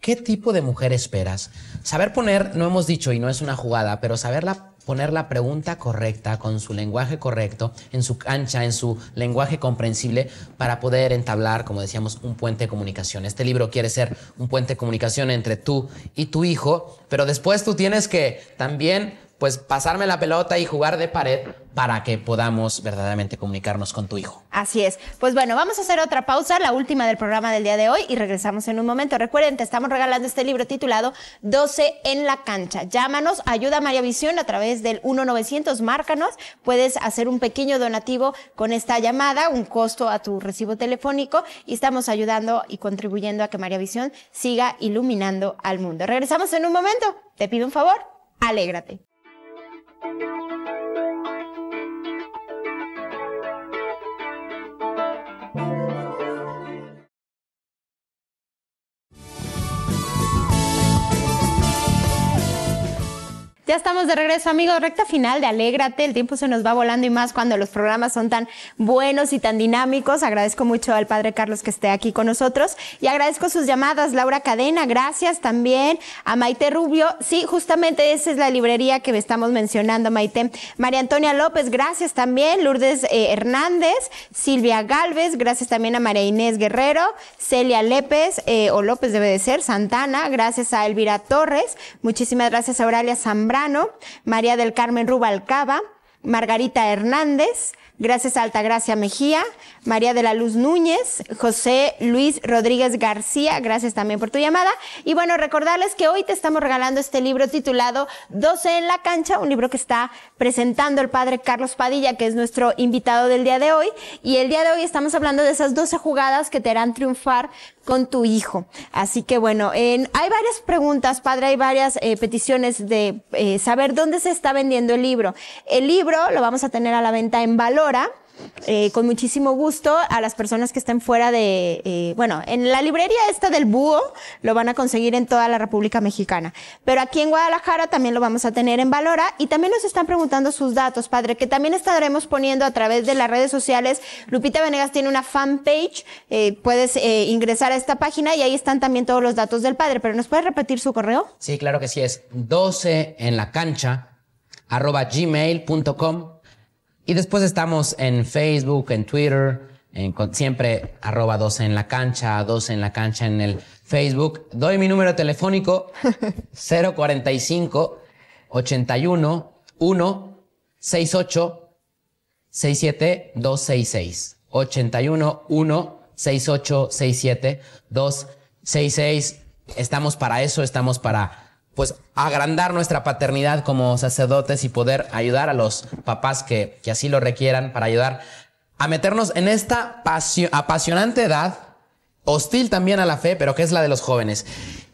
¿Qué tipo de mujer esperas? Saber poner, no hemos dicho y no es una jugada, pero saberla poner la pregunta correcta, con su lenguaje correcto, en su cancha, en su lenguaje comprensible, para poder entablar, como decíamos, un puente de comunicación. Este libro quiere ser un puente de comunicación entre tú y tu hijo, pero después tú tienes que también pues pasarme la pelota y jugar de pared para que podamos verdaderamente comunicarnos con tu hijo. Así es. Pues bueno, vamos a hacer otra pausa, la última del programa del día de hoy y regresamos en un momento. Recuerden, te estamos regalando este libro titulado 12 en la cancha. Llámanos, ayuda a María Visión a través del 1900, márcanos, puedes hacer un pequeño donativo con esta llamada, un costo a tu recibo telefónico y estamos ayudando y contribuyendo a que María Visión siga iluminando al mundo. Regresamos en un momento. Te pido un favor, alégrate. Thank you. Ya estamos de regreso, amigos. Recta final de Alégrate. El tiempo se nos va volando y más cuando los programas son tan buenos y tan dinámicos. Agradezco mucho al padre Carlos que esté aquí con nosotros y agradezco sus llamadas. Laura Cadena, gracias también a Maite Rubio. Sí, justamente esa es la librería que estamos mencionando, Maite. María Antonia López, gracias también. Lourdes eh, Hernández, Silvia Galvez, gracias también a María Inés Guerrero, Celia López, eh, o López debe de ser, Santana, gracias a Elvira Torres, muchísimas gracias a Auralia Zambrano María del Carmen Rubalcaba, Margarita Hernández, gracias Altagracia Mejía, María de la Luz Núñez, José Luis Rodríguez García, gracias también por tu llamada. Y bueno, recordarles que hoy te estamos regalando este libro titulado 12 en la cancha, un libro que está presentando el padre Carlos Padilla, que es nuestro invitado del día de hoy. Y el día de hoy estamos hablando de esas 12 jugadas que te harán triunfar con tu hijo. Así que bueno, hay varias preguntas, padre, hay varias eh, peticiones de eh, saber dónde se está vendiendo el libro. El libro lo vamos a tener a la venta en Valora. Eh, con muchísimo gusto a las personas que estén fuera de, eh, bueno, en la librería esta del Búho lo van a conseguir en toda la República Mexicana, pero aquí en Guadalajara también lo vamos a tener en Valora y también nos están preguntando sus datos, padre, que también estaremos poniendo a través de las redes sociales. Lupita Venegas tiene una fanpage, eh, puedes ingresar a esta página y ahí están también todos los datos del padre, pero ¿nos puedes repetir su correo? Sí, claro que sí, es 12 en la cancha arroba gmail.com. Y después estamos en Facebook, en Twitter, en, con, siempre arroba 12 en la cancha, 12 en la cancha en el Facebook. Doy mi número telefónico 045 81 1 68 67 266. 81 1 68 67 266. Estamos para eso, estamos para pues agrandar nuestra paternidad como sacerdotes y poder ayudar a los papás que, así lo requieran para ayudar a meternos en esta apasionante edad, hostil también a la fe, pero que es la de los jóvenes.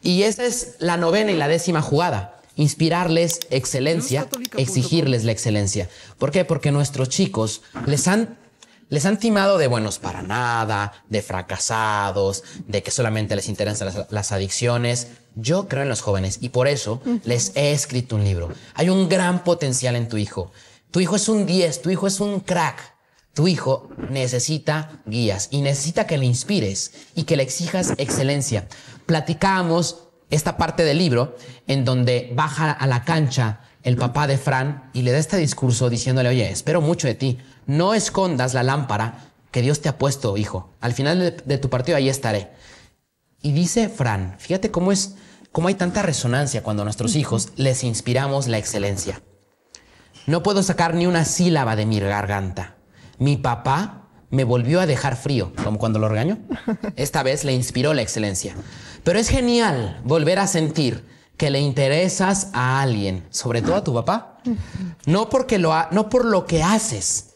Y esa es la novena y la décima jugada. Inspirarles excelencia, exigirles la excelencia. ¿Por qué? Porque nuestros chicos les han les han timado de buenos para nada, de fracasados, de que solamente les interesan las, adicciones. Yo creo en los jóvenes y por eso les he escrito un libro. Hay un gran potencial en tu hijo. Tu hijo es un 10, tu hijo es un crack. Tu hijo necesita guías y necesita que le inspires y que le exijas excelencia. Platicamos esta parte del libro en donde baja a la cancha el papá de Fran y le da este discurso diciéndole, oye, espero mucho de ti, no escondas la lámpara que Dios te ha puesto, hijo. Al final de, tu partido ahí estaré. Y dice Fran, fíjate cómo es, cómo hay tanta resonancia cuando a nuestros hijos les inspiramos la excelencia. No puedo sacar ni una sílaba de mi garganta. Mi papá me volvió a dejar frío, como cuando lo regaño. Esta vez le inspiró la excelencia. Pero es genial volver a sentir que le interesas a alguien, sobre todo a tu papá. No porque lo no por lo que haces,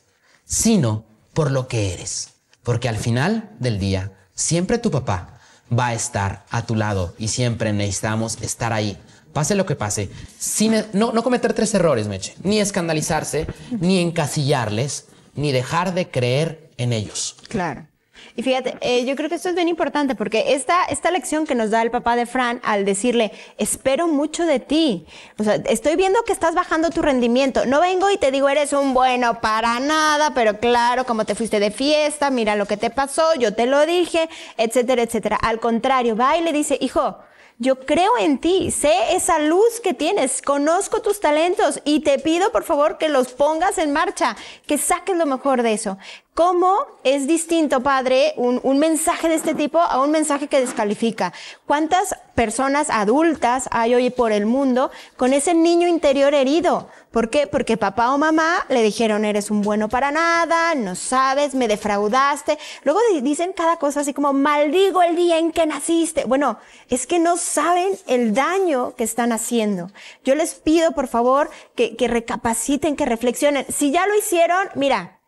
sino por lo que eres. Porque al final del día, siempre tu papá va a estar a tu lado y siempre necesitamos estar ahí. Pase lo que pase, sin, e- no, no cometer tres errores, Meche. Ni escandalizarse, ni encasillarles, ni dejar de creer en ellos. Claro. Y fíjate, eh, yo creo que esto es bien importante porque esta, esta lección que nos da el papá de Fran al decirle, espero mucho de ti, o sea, estoy viendo que estás bajando tu rendimiento, no vengo y te digo, eres un bueno para nada, pero claro, como te fuiste de fiesta, mira lo que te pasó, yo te lo dije, etcétera, etcétera. Al contrario, va y le dice, hijo, yo creo en ti, sé esa luz que tienes, conozco tus talentos y te pido por favor que los pongas en marcha, que saques lo mejor de eso. ¿Cómo es distinto, padre, un, mensaje de este tipo a un mensaje que descalifica? ¿Cuántas personas adultas hay hoy por el mundo con ese niño interior herido? ¿Por qué? Porque papá o mamá le dijeron, eres un bueno para nada, no sabes, me defraudaste. Luego dicen cada cosa así como, maldigo el día en que naciste. Bueno, es que no saben el daño que están haciendo. Yo les pido, por favor, que, que recapaciten, que reflexionen. Si ya lo hicieron, mira,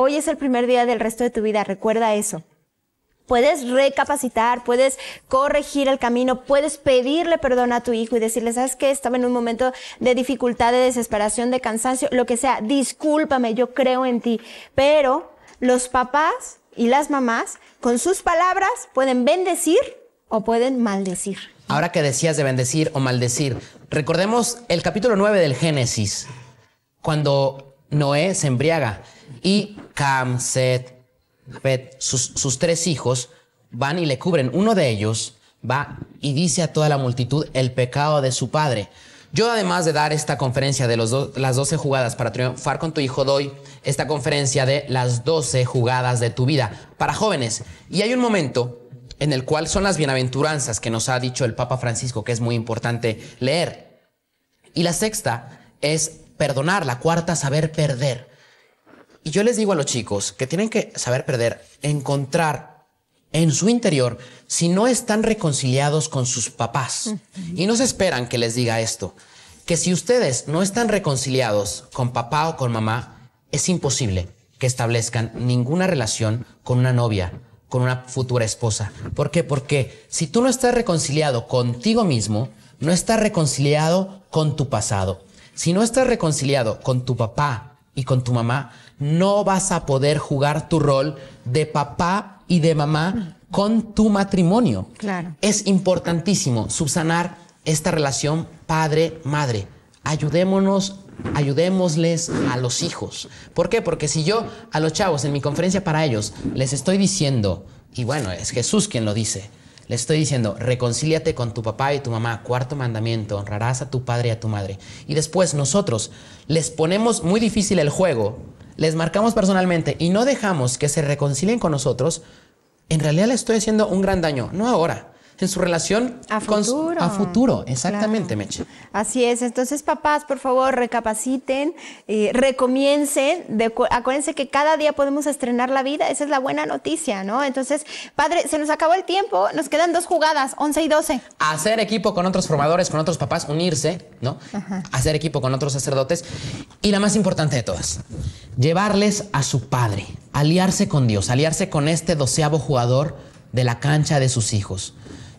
Hoy es el primer día del resto de tu vida, recuerda eso. Puedes recapacitar, puedes corregir el camino, puedes pedirle perdón a tu hijo y decirle, sabes qué? estaba en un momento de dificultad, de desesperación, de cansancio, lo que sea, discúlpame, yo creo en ti. Pero los papás y las mamás con sus palabras pueden bendecir o pueden maldecir. Ahora que decías de bendecir o maldecir, recordemos el capítulo 9 del Génesis, cuando Noé se embriaga y Cam, Seth, Bet, sus, tres hijos, van y le cubren. Uno de ellos va y dice a toda la multitud el pecado de su padre. Yo además de dar esta conferencia de los las 12 jugadas para triunfar con tu hijo, doy esta conferencia de las 12 jugadas de tu vida para jóvenes. Y hay un momento en el cual son las bienaventuranzas que nos ha dicho el Papa Francisco, que es muy importante leer. Y la sexta es perdonar, la cuarta, saber perder. Y yo les digo a los chicos que tienen que saber perder, encontrar en su interior si no están reconciliados con sus papás. Y no se esperan que les diga esto, que si ustedes no están reconciliados con papá o con mamá, es imposible que establezcan ninguna relación con una novia, con una futura esposa. ¿Por qué? Porque si tú no estás reconciliado contigo mismo, no estás reconciliado con tu pasado. Si no estás reconciliado con tu papá y con tu mamá, no vas a poder jugar tu rol de papá y de mamá con tu matrimonio. Claro. Es importantísimo subsanar esta relación padre-madre. Ayudémonos, ayudémosles a los hijos. ¿Por qué? Porque si yo a los chavos en mi conferencia para ellos les estoy diciendo, y bueno, es Jesús quien lo dice, les estoy diciendo, reconcíliate con tu papá y tu mamá, cuarto mandamiento, honrarás a tu padre y a tu madre. Y después nosotros les ponemos muy difícil el juego les marcamos personalmente y no dejamos que se reconcilien con nosotros, en realidad le estoy haciendo un gran daño, no ahora, en su relación a futuro. exactamente, Meche. Así es. Entonces, papás, por favor, recapaciten, eh, recomiencen. acuérdense que cada día podemos estrenar la vida. Esa es la buena noticia, ¿no? Entonces, padre, se nos acabó el tiempo. Nos quedan dos jugadas, 11 y 12. Hacer equipo con otros formadores, con otros papás, unirse, ¿no? Hacer equipo con otros sacerdotes. Y la más importante de todas, llevarles a su padre, aliarse con Dios, aliarse con este doceavo jugador de la cancha de sus hijos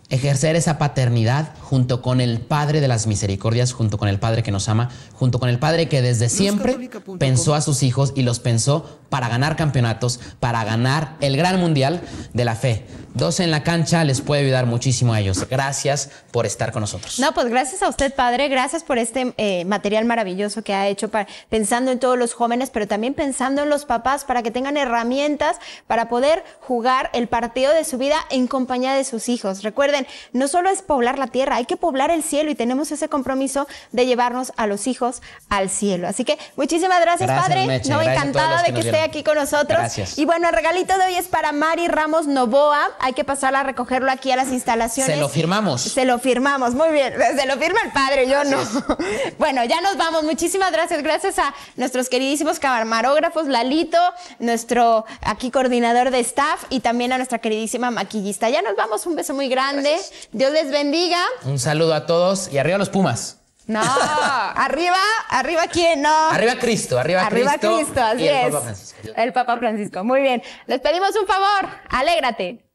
ejercer esa paternidad junto con el Padre de las Misericordias, junto con el Padre que nos ama, junto con el padre que desde siempre pensó a sus hijos y los pensó para ganar campeonatos, para ganar el gran mundial de la fe. Dos en la cancha les puede ayudar muchísimo a ellos. Gracias por estar con nosotros. No, pues gracias a usted, padre. Gracias por este eh, material maravilloso que ha hecho para, pensando en todos los jóvenes, pero también pensando en los papás para que tengan herramientas para poder jugar el partido de su vida en compañía de sus hijos. Recuerden, no solo es poblar la tierra, hay que poblar el cielo y tenemos ese compromiso de llevarnos a los hijos al cielo. Así que muchísimas gracias, Padre. no, encantada de que esté aquí con nosotros. Y bueno, el regalito de hoy es para Mari Ramos Novoa. Hay que pasarla a recogerlo aquí a las instalaciones. Se lo firmamos. Se lo firmamos, muy bien. Se lo firma el padre, yo no. bueno, ya nos vamos. Muchísimas gracias. Gracias a nuestros queridísimos camarógrafos, Lalito, nuestro aquí coordinador de staff y también a nuestra queridísima maquillista. Ya nos vamos. Un beso muy grande. Dios les bendiga. Un saludo a todos y arriba los Pumas. No, arriba, arriba quién, no. Arriba Cristo, arriba, Cristo. Arriba Cristo, así es. el Papa Francisco. El Papa Francisco, muy bien. Les pedimos un favor, alégrate.